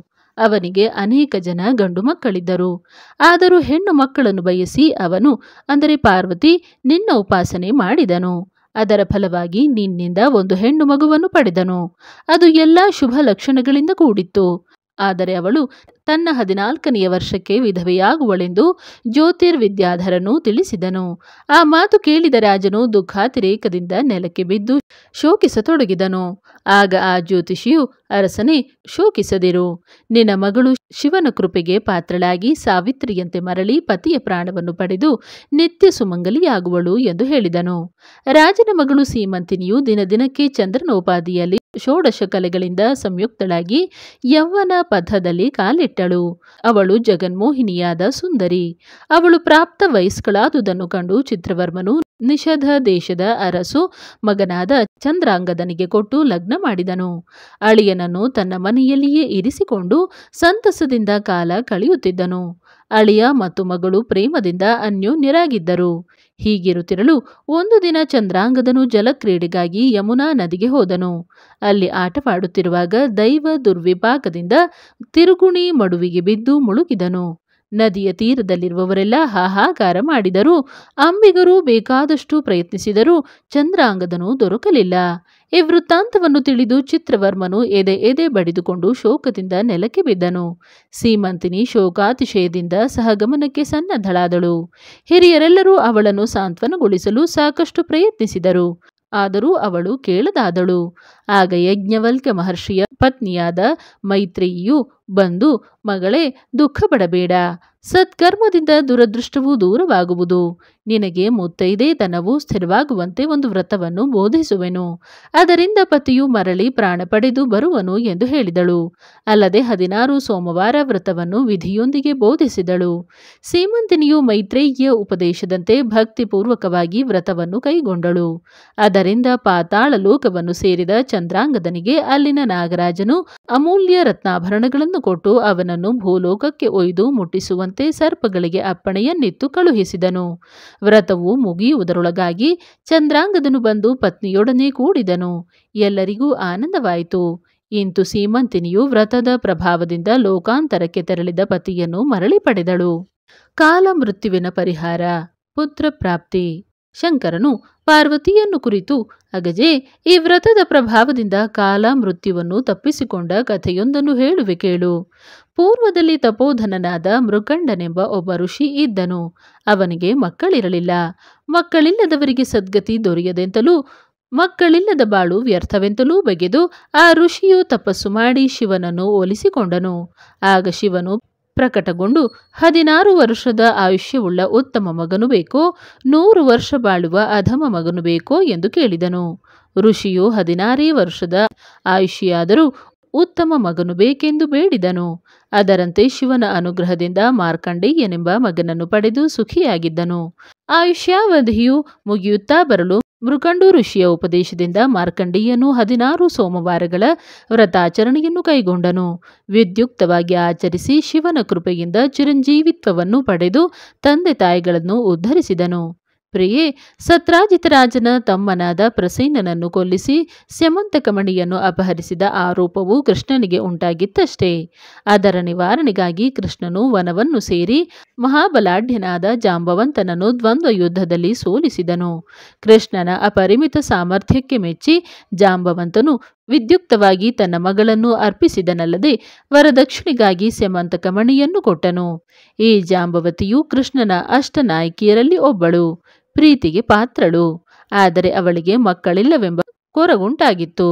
A: ಅವನಿಗೆ ಅನೇಕ ಜನ ಗಂಡು ಮಕ್ಕಳಿದ್ದರು ಆದರೂ ಹೆಣ್ಣು ಮಕ್ಕಳನ್ನು ಬಯಸಿ ಅವನು ಅಂದರೆ ಪಾರ್ವತಿ ನಿನ್ನ ಉಪಾಸನೆ ಮಾಡಿದನು ಅದರ ಫಲವಾಗಿ ನಿನ್ನಿಂದ ಒಂದು ಹೆಣ್ಣು ಮಗುವನ್ನು ಪಡೆದನು ಅದು ಎಲ್ಲ ಶುಭ ಲಕ್ಷಣಗಳಿಂದ ಕೂಡಿತ್ತು ಆದರೆ ಅವಳು ತನ್ನ ಹದಿನಾಲ್ಕನೆಯ ವರ್ಷಕ್ಕೆ ವಿಧವೆಯಾಗುವಳೆಂದು ಜ್ಯೋತಿರ್ವಿದ್ಯಾಧರನು ತಿಳಿಸಿದನು ಆ ಮಾತು ಕೇಳಿದ ರಾಜನು ದುಃಖಾತಿರೇಕದಿಂದ ನೆಲಕ್ಕೆ ಬಿದ್ದು ಶೋಕಿಸತೊಡಗಿದನು ಆಗ ಆ ಜ್ಯೋತಿಷಿಯು ಅರಸನೆ ಶೋಕಿಸದಿರು ನಿನ್ನ ಮಗಳು ಶಿವನ ಕೃಪೆಗೆ ಪಾತ್ರಳಾಗಿ ಸಾವಿತ್ರಿಯಂತೆ ಮರಳಿ ಪತಿಯ ಪ್ರಾಣವನ್ನು ಪಡೆದು ನಿತ್ಯ ಸುಮಂಗಲಿಯಾಗುವಳು ಎಂದು ಹೇಳಿದನು ರಾಜನ ಮಗಳು ಸೀಮಂತಿನಿಯು ದಿನದಿನಕ್ಕೆ ಚಂದ್ರನೋಪಾದಿಯಲ್ಲಿ ಷೋಡಶ ಕಲೆಗಳಿಂದ ಸಂಯುಕ್ತಳಾಗಿ ಯೌವನ ಪಥದಲ್ಲಿ ಕಾಲಿಟ್ಟು ಬಿಟ್ಟಳು ಅವಳು ಜಗನ್ಮೋಹಿನಿಯಾದ ಸುಂದರಿ ಅವಳು ಪ್ರಾಪ್ತ ವಯಸ್ಕಳಾದುದನ್ನು ಕಂಡು ಚಿತ್ರವರ್ಮನು ನಿಷಧ ದೇಶದ ಅರಸು ಮಗನಾದ ಚಂದ್ರಾಂಗದನಿಗೆ ಕೊಟ್ಟು ಲಗ್ನ ಮಾಡಿದನು ಅಳಿಯನನ್ನು ತನ್ನ ಮನೆಯಲ್ಲಿಯೇ ಇರಿಸಿಕೊಂಡು ಸಂತಸದಿಂದ ಕಾಲ ಕಳೆಯುತ್ತಿದ್ದನು ಅಳಿಯ ಮತ್ತು ಮಗಳು ಪ್ರೇಮದಿಂದ ಅನ್ಯೋನ್ಯರಾಗಿದ್ದರು ಹೀಗಿರುತ್ತಿರಲು ಒಂದು ದಿನ ಚಂದ್ರಾಂಗದನು ಜಲಕ್ರೀಡೆಗಾಗಿ ಯಮುನಾ ನದಿಗೆ ಹೋದನು ಅಲ್ಲಿ ಆಟವಾಡುತ್ತಿರುವಾಗ ದೈವ ದುರ್ವಿಪಾಕದಿಂದ ತಿರುಗುಣಿ ಮಡುವಿಗೆ ಬಿದ್ದು ಮುಳುಗಿದನು ನದಿಯ ತೀರದಲ್ಲಿರುವವರೆಲ್ಲ ಹಾಹಾಕಾರ ಮಾಡಿದರು ಅಂಬಿಗರು ಬೇಕಾದಷ್ಟು ಪ್ರಯತ್ನಿಸಿದರೂ ಚಂದ್ರಾಂಗದನು ದೊರಕಲಿಲ್ಲ ಈ ವೃತ್ತಾಂತವನ್ನು ತಿಳಿದು ಚಿತ್ರವರ್ಮನು ಎದೆ ಎದೆ ಬಡಿದುಕೊಂಡು ಶೋಕದಿಂದ ನೆಲಕ್ಕೆ ಬಿದ್ದನು ಸೀಮಂತಿನಿ ಶೋಕಾತಿಶಯದಿಂದ ಸಹಗಮನಕ್ಕೆ ಸನ್ನದ್ಧಳಾದಳು ಹಿರಿಯರೆಲ್ಲರೂ ಅವಳನ್ನು ಸಾಂತ್ವನಗೊಳಿಸಲು ಸಾಕಷ್ಟು ಪ್ರಯತ್ನಿಸಿದರು ಆದರೂ ಅವಳು ಕೇಳದಾದಳು ಆಗ ಯಜ್ಞವಲ್ಕ ಮಹರ್ಷಿಯ ಪತ್ನಿಯಾದ ಮೈತ್ರಿಯು ಬಂದು ಮಗಳೇ ದುಃಖ ಪಡಬೇಡ ಸತ್ಕರ್ಮದಿಂದ ದುರದೃಷ್ಟವು ದೂರವಾಗುವುದು ನಿನಗೆ ಮುತ್ತೈದೆತನವು ಸ್ಥಿರವಾಗುವಂತೆ ಒಂದು ವ್ರತವನ್ನು ಬೋಧಿಸುವೆನು ಅದರಿಂದ ಪತಿಯು ಮರಳಿ ಪ್ರಾಣ ಪಡೆದು ಬರುವನು ಎಂದು ಹೇಳಿದಳು ಅಲ್ಲದೆ ಹದಿನಾರು ಸೋಮವಾರ ವ್ರತವನ್ನು ವಿಧಿಯೊಂದಿಗೆ ಬೋಧಿಸಿದಳು ಸೀಮಂತಿನಿಯು ಮೈತ್ರೇಯ ಉಪದೇಶದಂತೆ ಭಕ್ತಿಪೂರ್ವಕವಾಗಿ ವ್ರತವನ್ನು ಕೈಗೊಂಡಳು ಅದರಿಂದ ಪಾತಾಳ ಲೋಕವನ್ನು ಸೇರಿದ ಚಂದ್ರಾಂಗದನಿಗೆ ಅಲ್ಲಿನ ನಾಗರಾಜನು ಅಮೂಲ್ಯ ರತ್ನಾಭರಣಗಳನ್ನು ಕೊಟ್ಟು ಅವನನ್ನು ಭೂಲೋಕಕ್ಕೆ ಒಯ್ದು ಮುಟ್ಟಿಸುವಂತೆ ಸರ್ಪಗಳಿಗೆ ಅಪ್ಪಣೆಯನ್ನಿತ್ತು ಕಳುಹಿಸಿದನು ವ್ರತವು ಮುಗಿಯುವುದರೊಳಗಾಗಿ ಚಂದ್ರಾಂಗದನು ಬಂದು ಪತ್ನಿಯೊಡನೆ ಕೂಡಿದನು ಎಲ್ಲರಿಗೂ ಆನಂದವಾಯಿತು ಇಂತು ಸೀಮಂತಿನಿಯು ವ್ರತದ ಪ್ರಭಾವದಿಂದ ಲೋಕಾಂತರಕ್ಕೆ ತೆರಳಿದ ಪತಿಯನ್ನು ಮರಳಿ ಪಡೆದಳು ಕಾಲ ಮೃತ್ಯುವಿನ ಪರಿಹಾರ ಪುತ್ರ ಪ್ರಾಪ್ತಿ ಶಂಕರನು ಪಾರ್ವತಿಯನ್ನು ಕುರಿತು ಅಗಜೆ ಈ ವ್ರತದ ಪ್ರಭಾವದಿಂದ ಕಾಲ ಮೃತ್ಯುವನ್ನು ತಪ್ಪಿಸಿಕೊಂಡ ಕಥೆಯೊಂದನ್ನು ಹೇಳುವೆ ಕೇಳು ಪೂರ್ವದಲ್ಲಿ ತಪೋಧನನಾದ ಮೃಕಂಡನೆಂಬ ಒಬ್ಬ ಋಷಿ ಇದ್ದನು ಅವನಿಗೆ ಮಕ್ಕಳಿರಲಿಲ್ಲ ಮಕ್ಕಳಿಲ್ಲದವರಿಗೆ ಸದ್ಗತಿ ದೊರೆಯದೆಂತಲೂ ಮಕ್ಕಳಿಲ್ಲದ ಬಾಳು ವ್ಯರ್ಥವೆಂತಲೂ ಬಗೆದು ಆ ಋಷಿಯು ತಪಸ್ಸು ಮಾಡಿ ಶಿವನನ್ನು ಒಲಿಸಿಕೊಂಡನು ಆಗ ಶಿವನು ಪ್ರಕಟಗೊಂಡು ಹದಿನಾರು ವರ್ಷದ ಆಯುಷ್ಯವುಳ್ಳ ಉತ್ತಮ ಮಗನು ಬೇಕೋ ನೂರು ವರ್ಷ ಬಾಳುವ ಅಧಮ ಮಗನು ಬೇಕೋ ಎಂದು ಕೇಳಿದನು ಋಷಿಯು ಹದಿನಾರೇ ವರ್ಷದ ಆಯುಷಿಯಾದರೂ ಉತ್ತಮ ಮಗನು ಬೇಕೆಂದು ಬೇಡಿದನು ಅದರಂತೆ ಶಿವನ ಅನುಗ್ರಹದಿಂದ ಮಾರ್ಕಂಡೇಯನೆಂಬ ಮಗನನ್ನು ಪಡೆದು ಸುಖಿಯಾಗಿದ್ದನು ಆಯುಷ್ಯಾವಧಿಯು ಮುಗಿಯುತ್ತಾ ಬರಲು ಮೃಕಂಡು ಋಷಿಯ ಉಪದೇಶದಿಂದ ಮಾರ್ಕಂಡೇಯನು ಹದಿನಾರು ಸೋಮವಾರಗಳ ವ್ರತಾಚರಣೆಯನ್ನು ಕೈಗೊಂಡನು ವಿದ್ಯುಕ್ತವಾಗಿ ಆಚರಿಸಿ ಶಿವನ ಕೃಪೆಯಿಂದ ಚಿರಂಜೀವಿತ್ವವನ್ನು ಪಡೆದು ತಂದೆ ತಾಯಿಗಳನ್ನು ಉದ್ಧರಿಸಿದನು ಪ್ರಿಯೆ ಸತ್ರಾಜಿತರಾಜನ ತಮ್ಮನಾದ ಪ್ರಸೀನನನ್ನು ಕೊಲ್ಲಿಸಿ ಸ್ಯಮಂತಕಮಣಿಯನ್ನು ಮಣಿಯನ್ನು ಅಪಹರಿಸಿದ ಆರೋಪವು ಕೃಷ್ಣನಿಗೆ ಉಂಟಾಗಿತ್ತಷ್ಟೇ ಅದರ ನಿವಾರಣೆಗಾಗಿ ಕೃಷ್ಣನು ವನವನ್ನು ಸೇರಿ ಮಹಾಬಲಾಢ್ಯನಾದ ಜಾಂಬವಂತನನ್ನು ದ್ವಂದ್ವ ಯುದ್ಧದಲ್ಲಿ ಸೋಲಿಸಿದನು ಕೃಷ್ಣನ ಅಪರಿಮಿತ ಸಾಮರ್ಥ್ಯಕ್ಕೆ ಮೆಚ್ಚಿ ಜಾಂಬವಂತನು ವಿದ್ಯುಕ್ತವಾಗಿ ತನ್ನ ಮಗಳನ್ನು ಅರ್ಪಿಸಿದನಲ್ಲದೆ ವರದಕ್ಷಿಣೆಗಾಗಿ ಸೆಮಂತಕ ಮಣಿಯನ್ನು ಕೊಟ್ಟನು ಈ ಜಾಂಬವತಿಯು ಕೃಷ್ಣನ ಅಷ್ಟನಾಯಕಿಯರಲ್ಲಿ ಒಬ್ಬಳು ಪ್ರೀತಿಗೆ ಪಾತ್ರಳು ಆದರೆ ಅವಳಿಗೆ ಮಕ್ಕಳಿಲ್ಲವೆಂಬ ಕೊರಗುಂಟಾಗಿತ್ತು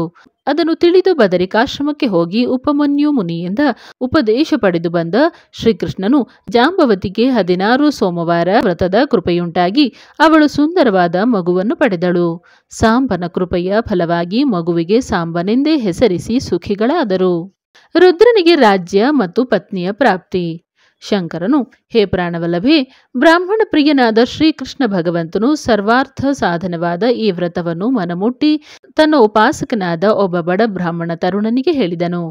A: ಅದನ್ನು ತಿಳಿದು ಬದರಿಕಾಶ್ರಮಕ್ಕೆ ಹೋಗಿ ಉಪಮನ್ಯು ಮುನಿಯಿಂದ ಉಪದೇಶ ಪಡೆದು ಬಂದ ಶ್ರೀಕೃಷ್ಣನು ಜಾಂಬವತಿಗೆ ಹದಿನಾರು ಸೋಮವಾರ ವ್ರತದ ಕೃಪೆಯುಂಟಾಗಿ ಅವಳು ಸುಂದರವಾದ ಮಗುವನ್ನು ಪಡೆದಳು ಸಾಂಬನ ಕೃಪೆಯ ಫಲವಾಗಿ ಮಗುವಿಗೆ ಸಾಂಬನೆಂದೇ ಹೆಸರಿಸಿ ಸುಖಿಗಳಾದರು ರುದ್ರನಿಗೆ ರಾಜ್ಯ ಮತ್ತು ಪತ್ನಿಯ ಪ್ರಾಪ್ತಿ ಶಂಕರನು ಹೇ ಪ್ರಾಣವಲ್ಲಭೆ ಬ್ರಾಹ್ಮಣ ಪ್ರಿಯನಾದ ಶ್ರೀಕೃಷ್ಣ ಭಗವಂತನು ಸರ್ವಾರ್ಥ ಸಾಧನವಾದ ಈ ವ್ರತವನ್ನು ಮನಮುಟ್ಟಿ ತನ್ನ ಉಪಾಸಕನಾದ ಒಬ್ಬ ಬಡ ಬ್ರಾಹ್ಮಣ ತರುಣನಿಗೆ ಹೇಳಿದನು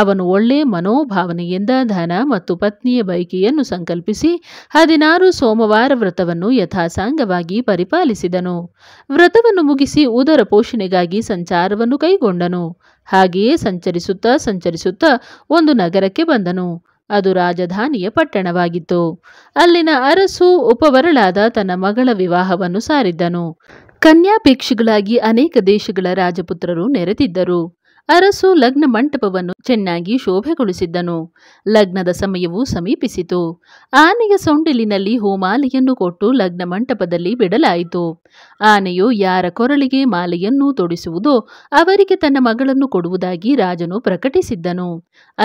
A: ಅವನು ಒಳ್ಳೆ ಮನೋಭಾವನೆಯಿಂದ ಧನ ಮತ್ತು ಪತ್ನಿಯ ಬೈಕಿಯನ್ನು ಸಂಕಲ್ಪಿಸಿ ಹದಿನಾರು ಸೋಮವಾರ ವ್ರತವನ್ನು ಯಥಾಸಾಂಗವಾಗಿ ಪರಿಪಾಲಿಸಿದನು ವ್ರತವನ್ನು ಮುಗಿಸಿ ಉದರ ಪೋಷಣೆಗಾಗಿ ಸಂಚಾರವನ್ನು ಕೈಗೊಂಡನು ಹಾಗೆಯೇ ಸಂಚರಿಸುತ್ತಾ ಸಂಚರಿಸುತ್ತಾ ಒಂದು ನಗರಕ್ಕೆ ಬಂದನು ಅದು ರಾಜಧಾನಿಯ ಪಟ್ಟಣವಾಗಿತ್ತು ಅಲ್ಲಿನ ಅರಸು ಉಪವರಳಾದ ತನ್ನ ಮಗಳ ವಿವಾಹವನ್ನು ಸಾರಿದ್ದನು ಕನ್ಯಾಪೇಕ್ಷಿಗಳಾಗಿ ಅನೇಕ ದೇಶಗಳ ರಾಜಪುತ್ರರು ನೆರೆದಿದ್ದರು ಅರಸು ಲಗ್ನ ಮಂಟಪವನ್ನು ಚೆನ್ನಾಗಿ ಶೋಭೆಗೊಳಿಸಿದ್ದನು ಲಗ್ನದ ಸಮಯವು ಸಮೀಪಿಸಿತು ಆನೆಯ ಸೊಂಡಿಲಿನಲ್ಲಿ ಹೂಮಾಲೆಯನ್ನು ಕೊಟ್ಟು ಲಗ್ನ ಮಂಟಪದಲ್ಲಿ ಬಿಡಲಾಯಿತು ಆನೆಯು ಯಾರ ಕೊರಳಿಗೆ ಮಾಲೆಯನ್ನು ತೊಡಿಸುವುದೋ ಅವರಿಗೆ ತನ್ನ ಮಗಳನ್ನು ಕೊಡುವುದಾಗಿ ರಾಜನು ಪ್ರಕಟಿಸಿದ್ದನು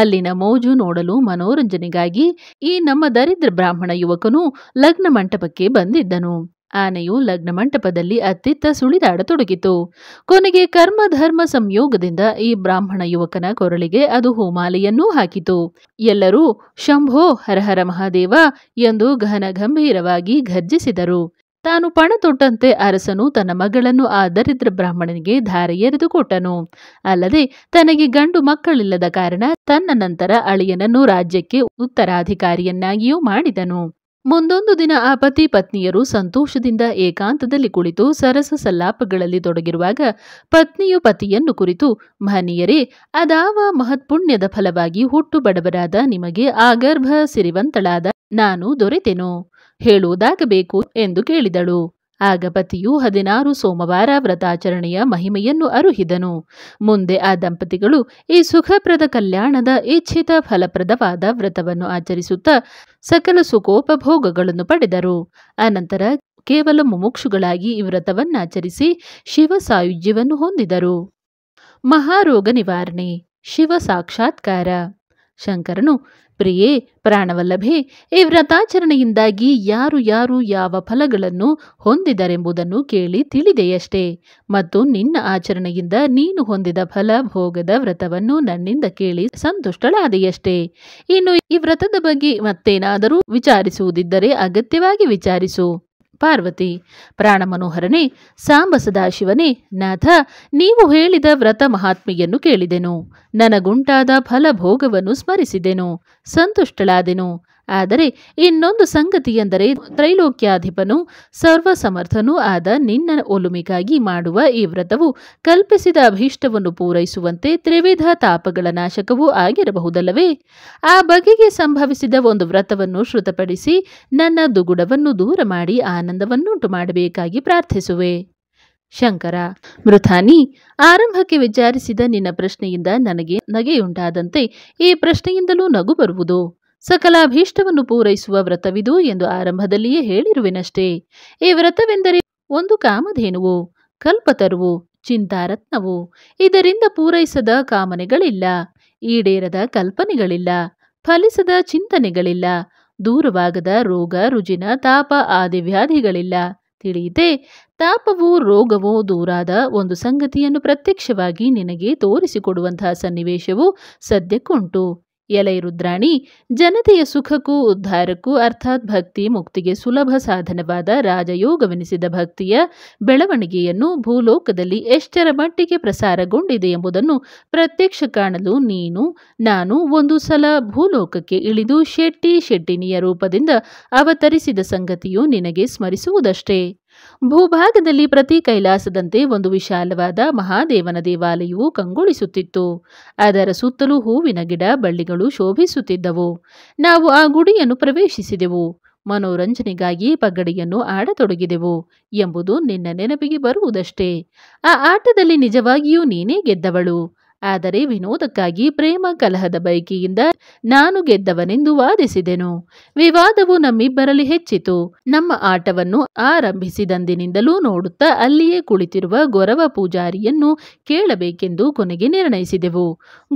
A: ಅಲ್ಲಿನ ಮೋಜು ನೋಡಲು ಮನೋರಂಜನೆಗಾಗಿ ಈ ನಮ್ಮ ದರಿದ್ರ ಬ್ರಾಹ್ಮಣ ಯುವಕನು ಲಗ್ನ ಮಂಟಪಕ್ಕೆ ಬಂದಿದ್ದನು ಆನೆಯು ಲಗ್ನ ಮಂಟಪದಲ್ಲಿ ಅತ್ತಿತ್ತ ಸುಳಿದಾಡತೊಡಗಿತು ಕೊನೆಗೆ ಕರ್ಮ ಧರ್ಮ ಸಂಯೋಗದಿಂದ ಈ ಬ್ರಾಹ್ಮಣ ಯುವಕನ ಕೊರಳಿಗೆ ಅದು ಹೋಮಾಲೆಯನ್ನೂ ಹಾಕಿತು ಎಲ್ಲರೂ ಶಂಭೋ ಹರಹರ ಮಹಾದೇವ ಎಂದು ಘನ ಗಂಭೀರವಾಗಿ ಘರ್ಜಿಸಿದರು ತಾನು ಪಣ ತೊಟ್ಟಂತೆ ಅರಸನು ತನ್ನ ಮಗಳನ್ನು ಆ ದರಿದ್ರ ಬ್ರಾಹ್ಮಣನಿಗೆ ಧಾರೆ ಎರೆದುಕೊಟ್ಟನು ಅಲ್ಲದೆ ತನಗೆ ಗಂಡು ಮಕ್ಕಳಿಲ್ಲದ ಕಾರಣ ತನ್ನ ನಂತರ ಅಳಿಯನನ್ನು ರಾಜ್ಯಕ್ಕೆ ಉತ್ತರಾಧಿಕಾರಿಯನ್ನಾಗಿಯೂ ಮಾಡಿದನು ಮುಂದೊಂದು ದಿನ ಆ ಪತಿ ಪತ್ನಿಯರು ಸಂತೋಷದಿಂದ ಏಕಾಂತದಲ್ಲಿ ಕುಳಿತು ಸರಸ ಸಲ್ಲಾಪಗಳಲ್ಲಿ ತೊಡಗಿರುವಾಗ ಪತ್ನಿಯು ಪತಿಯನ್ನು ಕುರಿತು ಮಹನೀಯರೇ ಅದಾವ ಮಹತ್ಪುಣ್ಯದ ಫಲವಾಗಿ ಹುಟ್ಟು ಬಡವರಾದ ನಿಮಗೆ ಆಗರ್ಭ ಸಿರಿವಂತಳಾದ ನಾನು ದೊರೆತೆನು ಹೇಳುವುದಾಗಬೇಕು ಎಂದು ಕೇಳಿದಳು ಆಗ ಪತಿಯು ಹದಿನಾರು ಸೋಮವಾರ ವ್ರತಾಚರಣೆಯ ಮಹಿಮೆಯನ್ನು ಅರುಹಿದನು ಮುಂದೆ ಆ ದಂಪತಿಗಳು ಈ ಸುಖಪ್ರದ ಕಲ್ಯಾಣದ ಇಚ್ಛಿತ ಫಲಪ್ರದವಾದ ವ್ರತವನ್ನು ಆಚರಿಸುತ್ತಾ ಸಕಲ ಸುಖೋಪಭೋಗಗಳನ್ನು ಪಡೆದರು ಅನಂತರ ಕೇವಲ ಮುಮುಕ್ಷುಗಳಾಗಿ ಈ ವ್ರತವನ್ನಾಚರಿಸಿ ಶಿವ ಹೊಂದಿದರು ಮಹಾರೋಗ ನಿವಾರಣೆ ಶಿವ ಸಾಕ್ಷಾತ್ಕಾರ ಶಂಕರನು ಪ್ರಿಯೇ ಪ್ರಾಣವಲ್ಲಭೆ ಈ ವ್ರತಾಚರಣೆಯಿಂದಾಗಿ ಯಾರು ಯಾರು ಯಾವ ಫಲಗಳನ್ನು ಹೊಂದಿದರೆಂಬುದನ್ನು ಕೇಳಿ ತಿಳಿದೆಯಷ್ಟೇ ಮತ್ತು ನಿನ್ನ ಆಚರಣೆಯಿಂದ ನೀನು ಹೊಂದಿದ ಫಲ ಭೋಗದ ವ್ರತವನ್ನು ನನ್ನಿಂದ ಕೇಳಿ ಸಂತುಷ್ಟಳಾದೆಯಷ್ಟೇ ಇನ್ನು ಈ ವ್ರತದ ಬಗ್ಗೆ ಮತ್ತೇನಾದರೂ ವಿಚಾರಿಸುವುದಿದ್ದರೆ ಅಗತ್ಯವಾಗಿ ವಿಚಾರಿಸು ಪಾರ್ವತಿ ಪ್ರಾಣಮನೋಹರನೇ ಸಾಂಬ ಸದಾಶಿವನೇ ನಾಥ ನೀವು ಹೇಳಿದ ವ್ರತ ಮಹಾತ್ಮೆಯನ್ನು ಕೇಳಿದೆನು ನನಗುಂಟಾದ ಫಲಭೋಗವನ್ನು ಸ್ಮರಿಸಿದೆನು ಸಂತುಷ್ಟಳಾದೆನು ಆದರೆ ಇನ್ನೊಂದು ಸಂಗತಿಯೆಂದರೆ ತ್ರೈಲೋಕ್ಯಾಧಿಪನು ಸರ್ವಸಮರ್ಥನೂ ಆದ ನಿನ್ನ ಒಲುಮೆಗಾಗಿ ಮಾಡುವ ಈ ವ್ರತವು ಕಲ್ಪಿಸಿದ ಅಭೀಷ್ಟವನ್ನು ಪೂರೈಸುವಂತೆ ತ್ರಿವಿಧ ತಾಪಗಳ ನಾಶಕವೂ ಆಗಿರಬಹುದಲ್ಲವೇ ಆ ಬಗೆಗೆ ಸಂಭವಿಸಿದ ಒಂದು ವ್ರತವನ್ನು ಶ್ರುತಪಡಿಸಿ ನನ್ನ ದುಗುಡವನ್ನು ದೂರ ಮಾಡಿ ಆನಂದವನ್ನುಂಟು ಮಾಡಬೇಕಾಗಿ ಪ್ರಾರ್ಥಿಸುವೆ ಶಂಕರ ಮೃಥಾನಿ ಆರಂಭಕ್ಕೆ ವಿಚಾರಿಸಿದ ನಿನ್ನ ಪ್ರಶ್ನೆಯಿಂದ ನನಗೆ ನಗೆಯುಂಟಾದಂತೆ ಈ ಪ್ರಶ್ನೆಯಿಂದಲೂ ನಗು ಬರುವುದು ಸಕಲಾಭೀಷ್ಟವನ್ನು ಪೂರೈಸುವ ವ್ರತವಿದು ಎಂದು ಆರಂಭದಲ್ಲಿಯೇ ಹೇಳಿರುವೆನಷ್ಟೇ ಈ ವ್ರತವೆಂದರೆ ಒಂದು ಕಾಮಧೇನುವು ಕಲ್ಪತರುವು ಚಿಂತಾರತ್ನವು ಇದರಿಂದ ಪೂರೈಸದ ಕಾಮನೆಗಳಿಲ್ಲ ಈಡೇರದ ಕಲ್ಪನೆಗಳಿಲ್ಲ ಫಲಿಸದ ಚಿಂತನೆಗಳಿಲ್ಲ ದೂರವಾಗದ ರೋಗ ರುಜಿನ ತಾಪ ವ್ಯಾಧಿಗಳಿಲ್ಲ ತಿಳಿಯಿತೆ ತಾಪವು ರೋಗವು ದೂರಾದ ಒಂದು ಸಂಗತಿಯನ್ನು ಪ್ರತ್ಯಕ್ಷವಾಗಿ ನಿನಗೆ ತೋರಿಸಿಕೊಡುವಂತಹ ಸನ್ನಿವೇಶವು ಸದ್ಯಕ್ಕುಂಟು ಎಲೈ ರುದ್ರಾಣಿ ಜನತೆಯ ಸುಖಕ್ಕೂ ಉದ್ಧಾರಕ್ಕೂ ಅರ್ಥಾತ್ ಭಕ್ತಿ ಮುಕ್ತಿಗೆ ಸುಲಭ ಸಾಧನವಾದ ರಾಜಯೋಗವೆನಿಸಿದ ಭಕ್ತಿಯ ಬೆಳವಣಿಗೆಯನ್ನು ಭೂಲೋಕದಲ್ಲಿ ಎಷ್ಟರ ಮಟ್ಟಿಗೆ ಪ್ರಸಾರಗೊಂಡಿದೆ ಎಂಬುದನ್ನು ಪ್ರತ್ಯಕ್ಷ ಕಾಣಲು ನೀನು ನಾನು ಒಂದು ಸಲ ಭೂಲೋಕಕ್ಕೆ ಇಳಿದು ಶೆಟ್ಟಿ ಶೆಟ್ಟಿನಿಯ ರೂಪದಿಂದ ಅವತರಿಸಿದ ಸಂಗತಿಯು ನಿನಗೆ ಸ್ಮರಿಸುವುದಷ್ಟೇ ಭೂಭಾಗದಲ್ಲಿ ಪ್ರತಿ ಕೈಲಾಸದಂತೆ ಒಂದು ವಿಶಾಲವಾದ ಮಹಾದೇವನ ದೇವಾಲಯವು ಕಂಗೊಳಿಸುತ್ತಿತ್ತು ಅದರ ಸುತ್ತಲೂ ಹೂವಿನ ಗಿಡ ಬಳ್ಳಿಗಳು ಶೋಭಿಸುತ್ತಿದ್ದವು ನಾವು ಆ ಗುಡಿಯನ್ನು ಪ್ರವೇಶಿಸಿದೆವು ಮನೋರಂಜನೆಗಾಗಿ ಪಗಡಿಯನ್ನು ಆಡತೊಡಗಿದೆವು ಎಂಬುದು ನಿನ್ನ ನೆನಪಿಗೆ ಬರುವುದಷ್ಟೇ ಆ ಆಟದಲ್ಲಿ ನಿಜವಾಗಿಯೂ ನೀನೇ ಗೆದ್ದವಳು ಆದರೆ ವಿನೋದಕ್ಕಾಗಿ ಪ್ರೇಮ ಕಲಹದ ಬೈಕಿಯಿಂದ ನಾನು ಗೆದ್ದವನೆಂದು ವಾದಿಸಿದೆನು ವಿವಾದವು ನಮ್ಮಿಬ್ಬರಲ್ಲಿ ಹೆಚ್ಚಿತು ನಮ್ಮ ಆಟವನ್ನು ಆರಂಭಿಸಿದಂದಿನಿಂದಲೂ ನೋಡುತ್ತಾ ಅಲ್ಲಿಯೇ ಕುಳಿತಿರುವ ಗೊರವ ಪೂಜಾರಿಯನ್ನು ಕೇಳಬೇಕೆಂದು ಕೊನೆಗೆ ನಿರ್ಣಯಿಸಿದೆವು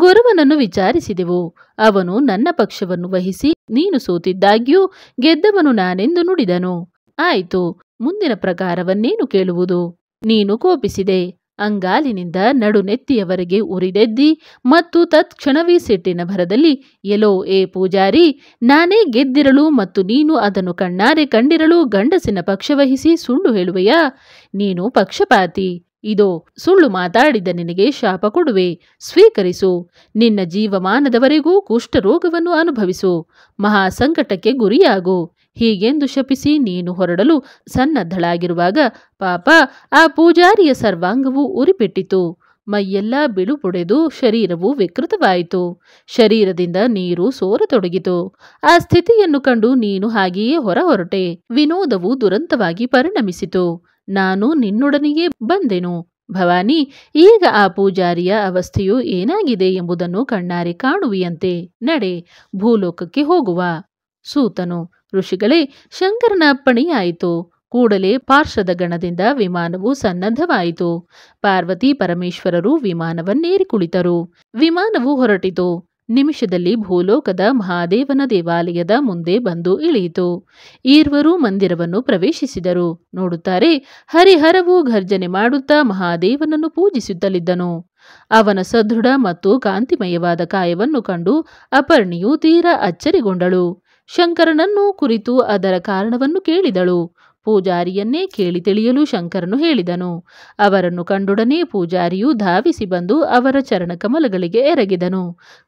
A: ಗೊರವನನ್ನು ವಿಚಾರಿಸಿದೆವು ಅವನು ನನ್ನ ಪಕ್ಷವನ್ನು ವಹಿಸಿ ನೀನು ಸೋತಿದ್ದಾಗ್ಯೂ ಗೆದ್ದವನು ನಾನೆಂದು ನುಡಿದನು ಆಯಿತು ಮುಂದಿನ ಪ್ರಕಾರವನ್ನೇನು ಕೇಳುವುದು ನೀನು ಕೋಪಿಸಿದೆ ಅಂಗಾಲಿನಿಂದ ನಡುನೆತ್ತಿಯವರೆಗೆ ಉರಿದೆದ್ದಿ ಮತ್ತು ತತ್ಕ್ಷಣವೇ ಸಿಟ್ಟಿನ ಭರದಲ್ಲಿ ಎಲೋ ಏ ಪೂಜಾರಿ ನಾನೇ ಗೆದ್ದಿರಲು ಮತ್ತು ನೀನು ಅದನ್ನು ಕಣ್ಣಾರೆ ಕಂಡಿರಲು ಗಂಡಸಿನ ಪಕ್ಷವಹಿಸಿ ಸುಳ್ಳು ಹೇಳುವೆಯಾ ನೀನು ಪಕ್ಷಪಾತಿ ಇದೋ ಸುಳ್ಳು ಮಾತಾಡಿದ ನಿನಗೆ ಶಾಪ ಕೊಡುವೆ ಸ್ವೀಕರಿಸು ನಿನ್ನ ಜೀವಮಾನದವರೆಗೂ ಕುಷ್ಠರೋಗವನ್ನು ಅನುಭವಿಸು ಮಹಾಸಂಕಟಕ್ಕೆ ಗುರಿಯಾಗು ಹೀಗೆಂದು ಶಪಿಸಿ ನೀನು ಹೊರಡಲು ಸನ್ನದ್ಧಳಾಗಿರುವಾಗ ಪಾಪ ಆ ಪೂಜಾರಿಯ ಸರ್ವಾಂಗವು ಉರಿಬಿಟ್ಟಿತು ಮೈಯೆಲ್ಲ ಬಿಳುಪೊಡೆದು ಶರೀರವು ವಿಕೃತವಾಯಿತು ಶರೀರದಿಂದ ನೀರು ಸೋರತೊಡಗಿತು ಆ ಸ್ಥಿತಿಯನ್ನು ಕಂಡು ನೀನು ಹಾಗೆಯೇ ಹೊರ ಹೊರಟೆ ವಿನೋದವು ದುರಂತವಾಗಿ ಪರಿಣಮಿಸಿತು ನಾನು ನಿನ್ನೊಡನೆಯೇ ಬಂದೆನು ಭವಾನಿ ಈಗ ಆ ಪೂಜಾರಿಯ ಅವಸ್ಥೆಯು ಏನಾಗಿದೆ ಎಂಬುದನ್ನು ಕಣ್ಣಾರೆ ಕಾಣುವಿಯಂತೆ ನಡೆ ಭೂಲೋಕಕ್ಕೆ ಹೋಗುವ ಸೂತನು ಋಷಿಗಳೇ ಶಂಕರನ ಪಣಿಯಾಯಿತು ಕೂಡಲೇ ಪಾರ್ಶ್ವದ ಗಣದಿಂದ ವಿಮಾನವು ಸನ್ನದ್ಧವಾಯಿತು ಪಾರ್ವತಿ ಪರಮೇಶ್ವರರು ವಿಮಾನವನ್ನೇರಿ ಕುಳಿತರು ವಿಮಾನವು ಹೊರಟಿತು ನಿಮಿಷದಲ್ಲಿ ಭೂಲೋಕದ ಮಹಾದೇವನ ದೇವಾಲಯದ ಮುಂದೆ ಬಂದು ಇಳಿಯಿತು ಈರ್ವರು ಮಂದಿರವನ್ನು ಪ್ರವೇಶಿಸಿದರು ನೋಡುತ್ತಾರೆ ಹರಿಹರವು ಘರ್ಜನೆ ಮಾಡುತ್ತಾ ಮಹಾದೇವನನ್ನು ಪೂಜಿಸುತ್ತಲಿದ್ದನು ಅವನ ಸದೃಢ ಮತ್ತು ಕಾಂತಿಮಯವಾದ ಕಾಯವನ್ನು ಕಂಡು ಅಪರ್ಣಿಯು ತೀರ ಅಚ್ಚರಿಗೊಂಡಳು ಶಂಕರನನ್ನು ಕುರಿತು ಅದರ ಕಾರಣವನ್ನು ಕೇಳಿದಳು ಪೂಜಾರಿಯನ್ನೇ ಕೇಳಿ ತಿಳಿಯಲು ಶಂಕರನು ಹೇಳಿದನು ಅವರನ್ನು ಕಂಡೊಡನೆ ಪೂಜಾರಿಯು ಧಾವಿಸಿ ಬಂದು ಅವರ ಚರಣಕಮಲಗಳಿಗೆ ಎರಗಿದನು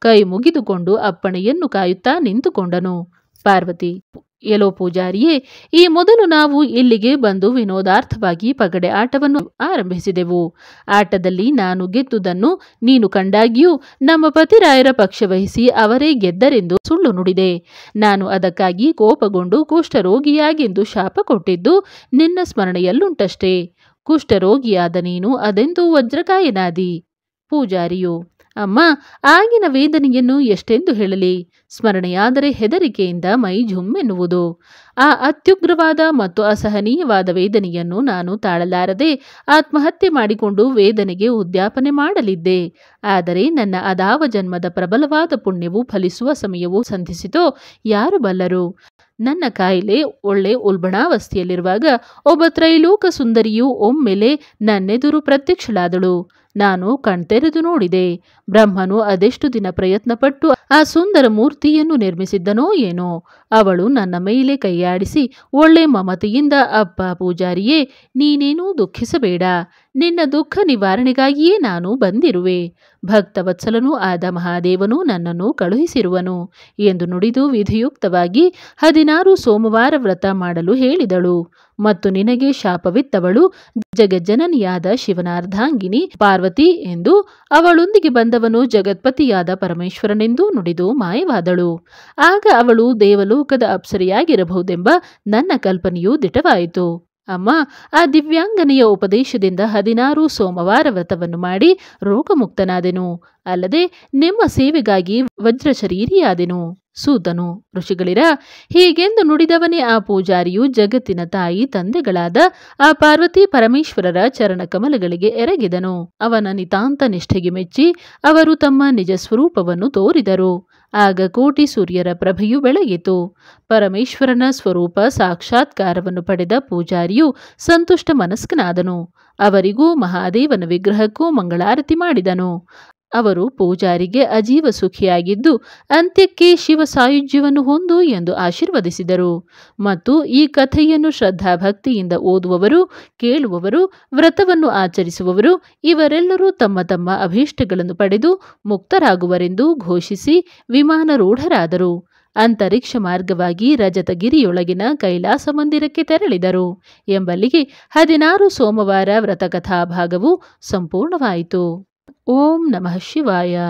A: ಕೈ ಮುಗಿದುಕೊಂಡು ಅಪ್ಪಣೆಯನ್ನು ಕಾಯುತ್ತಾ ನಿಂತುಕೊಂಡನು ಪಾರ್ವತಿ ಎಲೋ ಪೂಜಾರಿಯೇ ಈ ಮೊದಲು ನಾವು ಇಲ್ಲಿಗೆ ಬಂದು ವಿನೋದಾರ್ಥವಾಗಿ ಪಗಡೆ ಆಟವನ್ನು ಆರಂಭಿಸಿದೆವು ಆಟದಲ್ಲಿ ನಾನು ಗೆದ್ದುದನ್ನು ನೀನು ಕಂಡಾಗಿಯೂ ನಮ್ಮ ಪತಿರಾಯರ ಪಕ್ಷ ವಹಿಸಿ ಅವರೇ ಗೆದ್ದರೆಂದು ಸುಳ್ಳು ನುಡಿದೆ ನಾನು ಅದಕ್ಕಾಗಿ ಕೋಪಗೊಂಡು ಕುಷ್ಠರೋಗಿಯಾಗೆಂದು ಶಾಪ ಕೊಟ್ಟಿದ್ದು ನಿನ್ನ ಸ್ಮರಣೆಯಲ್ಲುಂಟಷ್ಟೇ ಕುಷ್ಠರೋಗಿಯಾದ ನೀನು ಅದೆಂದು ವಜ್ರಕಾಯನಾದಿ ಪೂಜಾರಿಯು ಅಮ್ಮ ಆಗಿನ ವೇದನೆಯನ್ನು ಎಷ್ಟೆಂದು ಹೇಳಲಿ ಸ್ಮರಣೆಯಾದರೆ ಹೆದರಿಕೆಯಿಂದ ಮೈ ಝುಮ್ ಎನ್ನುವುದು ಆ ಅತ್ಯುಗ್ರವಾದ ಮತ್ತು ಅಸಹನೀಯವಾದ ವೇದನೆಯನ್ನು ನಾನು ತಾಳಲಾರದೆ ಆತ್ಮಹತ್ಯೆ ಮಾಡಿಕೊಂಡು ವೇದನೆಗೆ ಉದ್ಯಾಪನೆ ಮಾಡಲಿದ್ದೆ ಆದರೆ ನನ್ನ ಅದಾವ ಜನ್ಮದ ಪ್ರಬಲವಾದ ಪುಣ್ಯವು ಫಲಿಸುವ ಸಮಯವೂ ಸಂಧಿಸಿತೋ ಯಾರು ಬಲ್ಲರು ನನ್ನ ಕಾಯಿಲೆ ಒಳ್ಳೆ ಉಲ್ಬಣಾವಸ್ಥೆಯಲ್ಲಿರುವಾಗ ಒಬ್ಬ ತ್ರೈಲೋಕ ಸುಂದರಿಯು ಒಮ್ಮೆಲೆ ನನ್ನೆದುರು ಪ್ರತ್ಯಕ್ಷಳಾದಳು ನಾನು ಕಣ್ತೆರೆದು ನೋಡಿದೆ ಬ್ರಹ್ಮನು ಅದೆಷ್ಟು ದಿನ ಪ್ರಯತ್ನಪಟ್ಟು ಆ ಸುಂದರ ಮೂರ್ತಿಯನ್ನು ನಿರ್ಮಿಸಿದ್ದನೋ ಏನೋ ಅವಳು ನನ್ನ ಮೇಲೆ ಕೈಯಾಡಿಸಿ ಒಳ್ಳೆ ಮಮತೆಯಿಂದ ಅಪ್ಪ ಪೂಜಾರಿಯೇ ನೀನೇನೂ ದುಃಖಿಸಬೇಡ ನಿನ್ನ ದುಃಖ ನಿವಾರಣೆಗಾಗಿಯೇ ನಾನು ಬಂದಿರುವೆ ಭಕ್ತವತ್ಸಲನೂ ಆದ ಮಹಾದೇವನು ನನ್ನನ್ನು ಕಳುಹಿಸಿರುವನು ಎಂದು ನುಡಿದು ವಿಧಿಯುಕ್ತವಾಗಿ ಹದಿನಾರು ಸೋಮವಾರ ವ್ರತ ಮಾಡಲು ಹೇಳಿದಳು ಮತ್ತು ನಿನಗೆ ಶಾಪವಿತ್ತವಳು ಜಗಜ್ಜನನಿಯಾದ ಶಿವನಾರ್ಧಾಂಗಿನಿ ಪಾರ್ವತಿ ಎಂದು ಅವಳೊಂದಿಗೆ ಬಂದ ಅವನು ಜಗತ್ಪತಿಯಾದ ಪರಮೇಶ್ವರನೆಂದು ನುಡಿದು ಮಾಯವಾದಳು ಆಗ ಅವಳು ದೇವಲೋಕದ ಅಪ್ಸರಿಯಾಗಿರಬಹುದೆಂಬ ನನ್ನ ಕಲ್ಪನೆಯು ದಿಟವಾಯಿತು ಅಮ್ಮ ಆ ದಿವ್ಯಾಂಗನೆಯ ಉಪದೇಶದಿಂದ ಹದಿನಾರು ಸೋಮವಾರ ವ್ರತವನ್ನು ಮಾಡಿ ರೋಗಮುಕ್ತನಾದೆನು ಅಲ್ಲದೆ ನಿಮ್ಮ ಸೇವೆಗಾಗಿ ವಜ್ರಶರೀರಿಯಾದೆನು ಸೂತನು ಋಷಿಗಳಿರ ಹೀಗೆಂದು ನುಡಿದವನೇ ಆ ಪೂಜಾರಿಯು ಜಗತ್ತಿನ ತಾಯಿ ತಂದೆಗಳಾದ ಆ ಪಾರ್ವತಿ ಪರಮೇಶ್ವರರ ಚರಣ ಕಮಲಗಳಿಗೆ ಎರಗಿದನು ಅವನ ನಿತಾಂತ ನಿಷ್ಠೆಗೆ ಮೆಚ್ಚಿ ಅವರು ತಮ್ಮ ನಿಜ ಸ್ವರೂಪವನ್ನು ತೋರಿದರು ಆಗ ಕೋಟಿ ಸೂರ್ಯರ ಪ್ರಭೆಯು ಬೆಳಗಿತು ಪರಮೇಶ್ವರನ ಸ್ವರೂಪ ಸಾಕ್ಷಾತ್ಕಾರವನ್ನು ಪಡೆದ ಪೂಜಾರಿಯು ಸಂತುಷ್ಟ ಮನಸ್ಕನಾದನು ಅವರಿಗೂ ಮಹಾದೇವನ ವಿಗ್ರಹಕ್ಕೂ ಮಂಗಳಾರತಿ ಮಾಡಿದನು ಅವರು ಪೂಜಾರಿಗೆ ಅಜೀವ ಸುಖಿಯಾಗಿದ್ದು ಅಂತ್ಯಕ್ಕೆ ಶಿವ ಸಾಯುಜ್ಯವನ್ನು ಹೊಂದು ಎಂದು ಆಶೀರ್ವದಿಸಿದರು ಮತ್ತು ಈ ಕಥೆಯನ್ನು ಶ್ರದ್ಧಾಭಕ್ತಿಯಿಂದ ಓದುವವರು ಕೇಳುವವರು ವ್ರತವನ್ನು ಆಚರಿಸುವವರು ಇವರೆಲ್ಲರೂ ತಮ್ಮ ತಮ್ಮ ಅಭೀಷ್ಟಗಳನ್ನು ಪಡೆದು ಮುಕ್ತರಾಗುವರೆಂದು ಘೋಷಿಸಿ ವಿಮಾನರೂಢರಾದರು ಅಂತರಿಕ್ಷ ಮಾರ್ಗವಾಗಿ ರಜತಗಿರಿಯೊಳಗಿನ ಕೈಲಾಸ ಮಂದಿರಕ್ಕೆ ತೆರಳಿದರು ಎಂಬಲ್ಲಿಗೆ ಹದಿನಾರು ಸೋಮವಾರ ವ್ರತಕಥಾ ಭಾಗವು ಸಂಪೂರ್ಣವಾಯಿತು ஓம் நம சிவாயா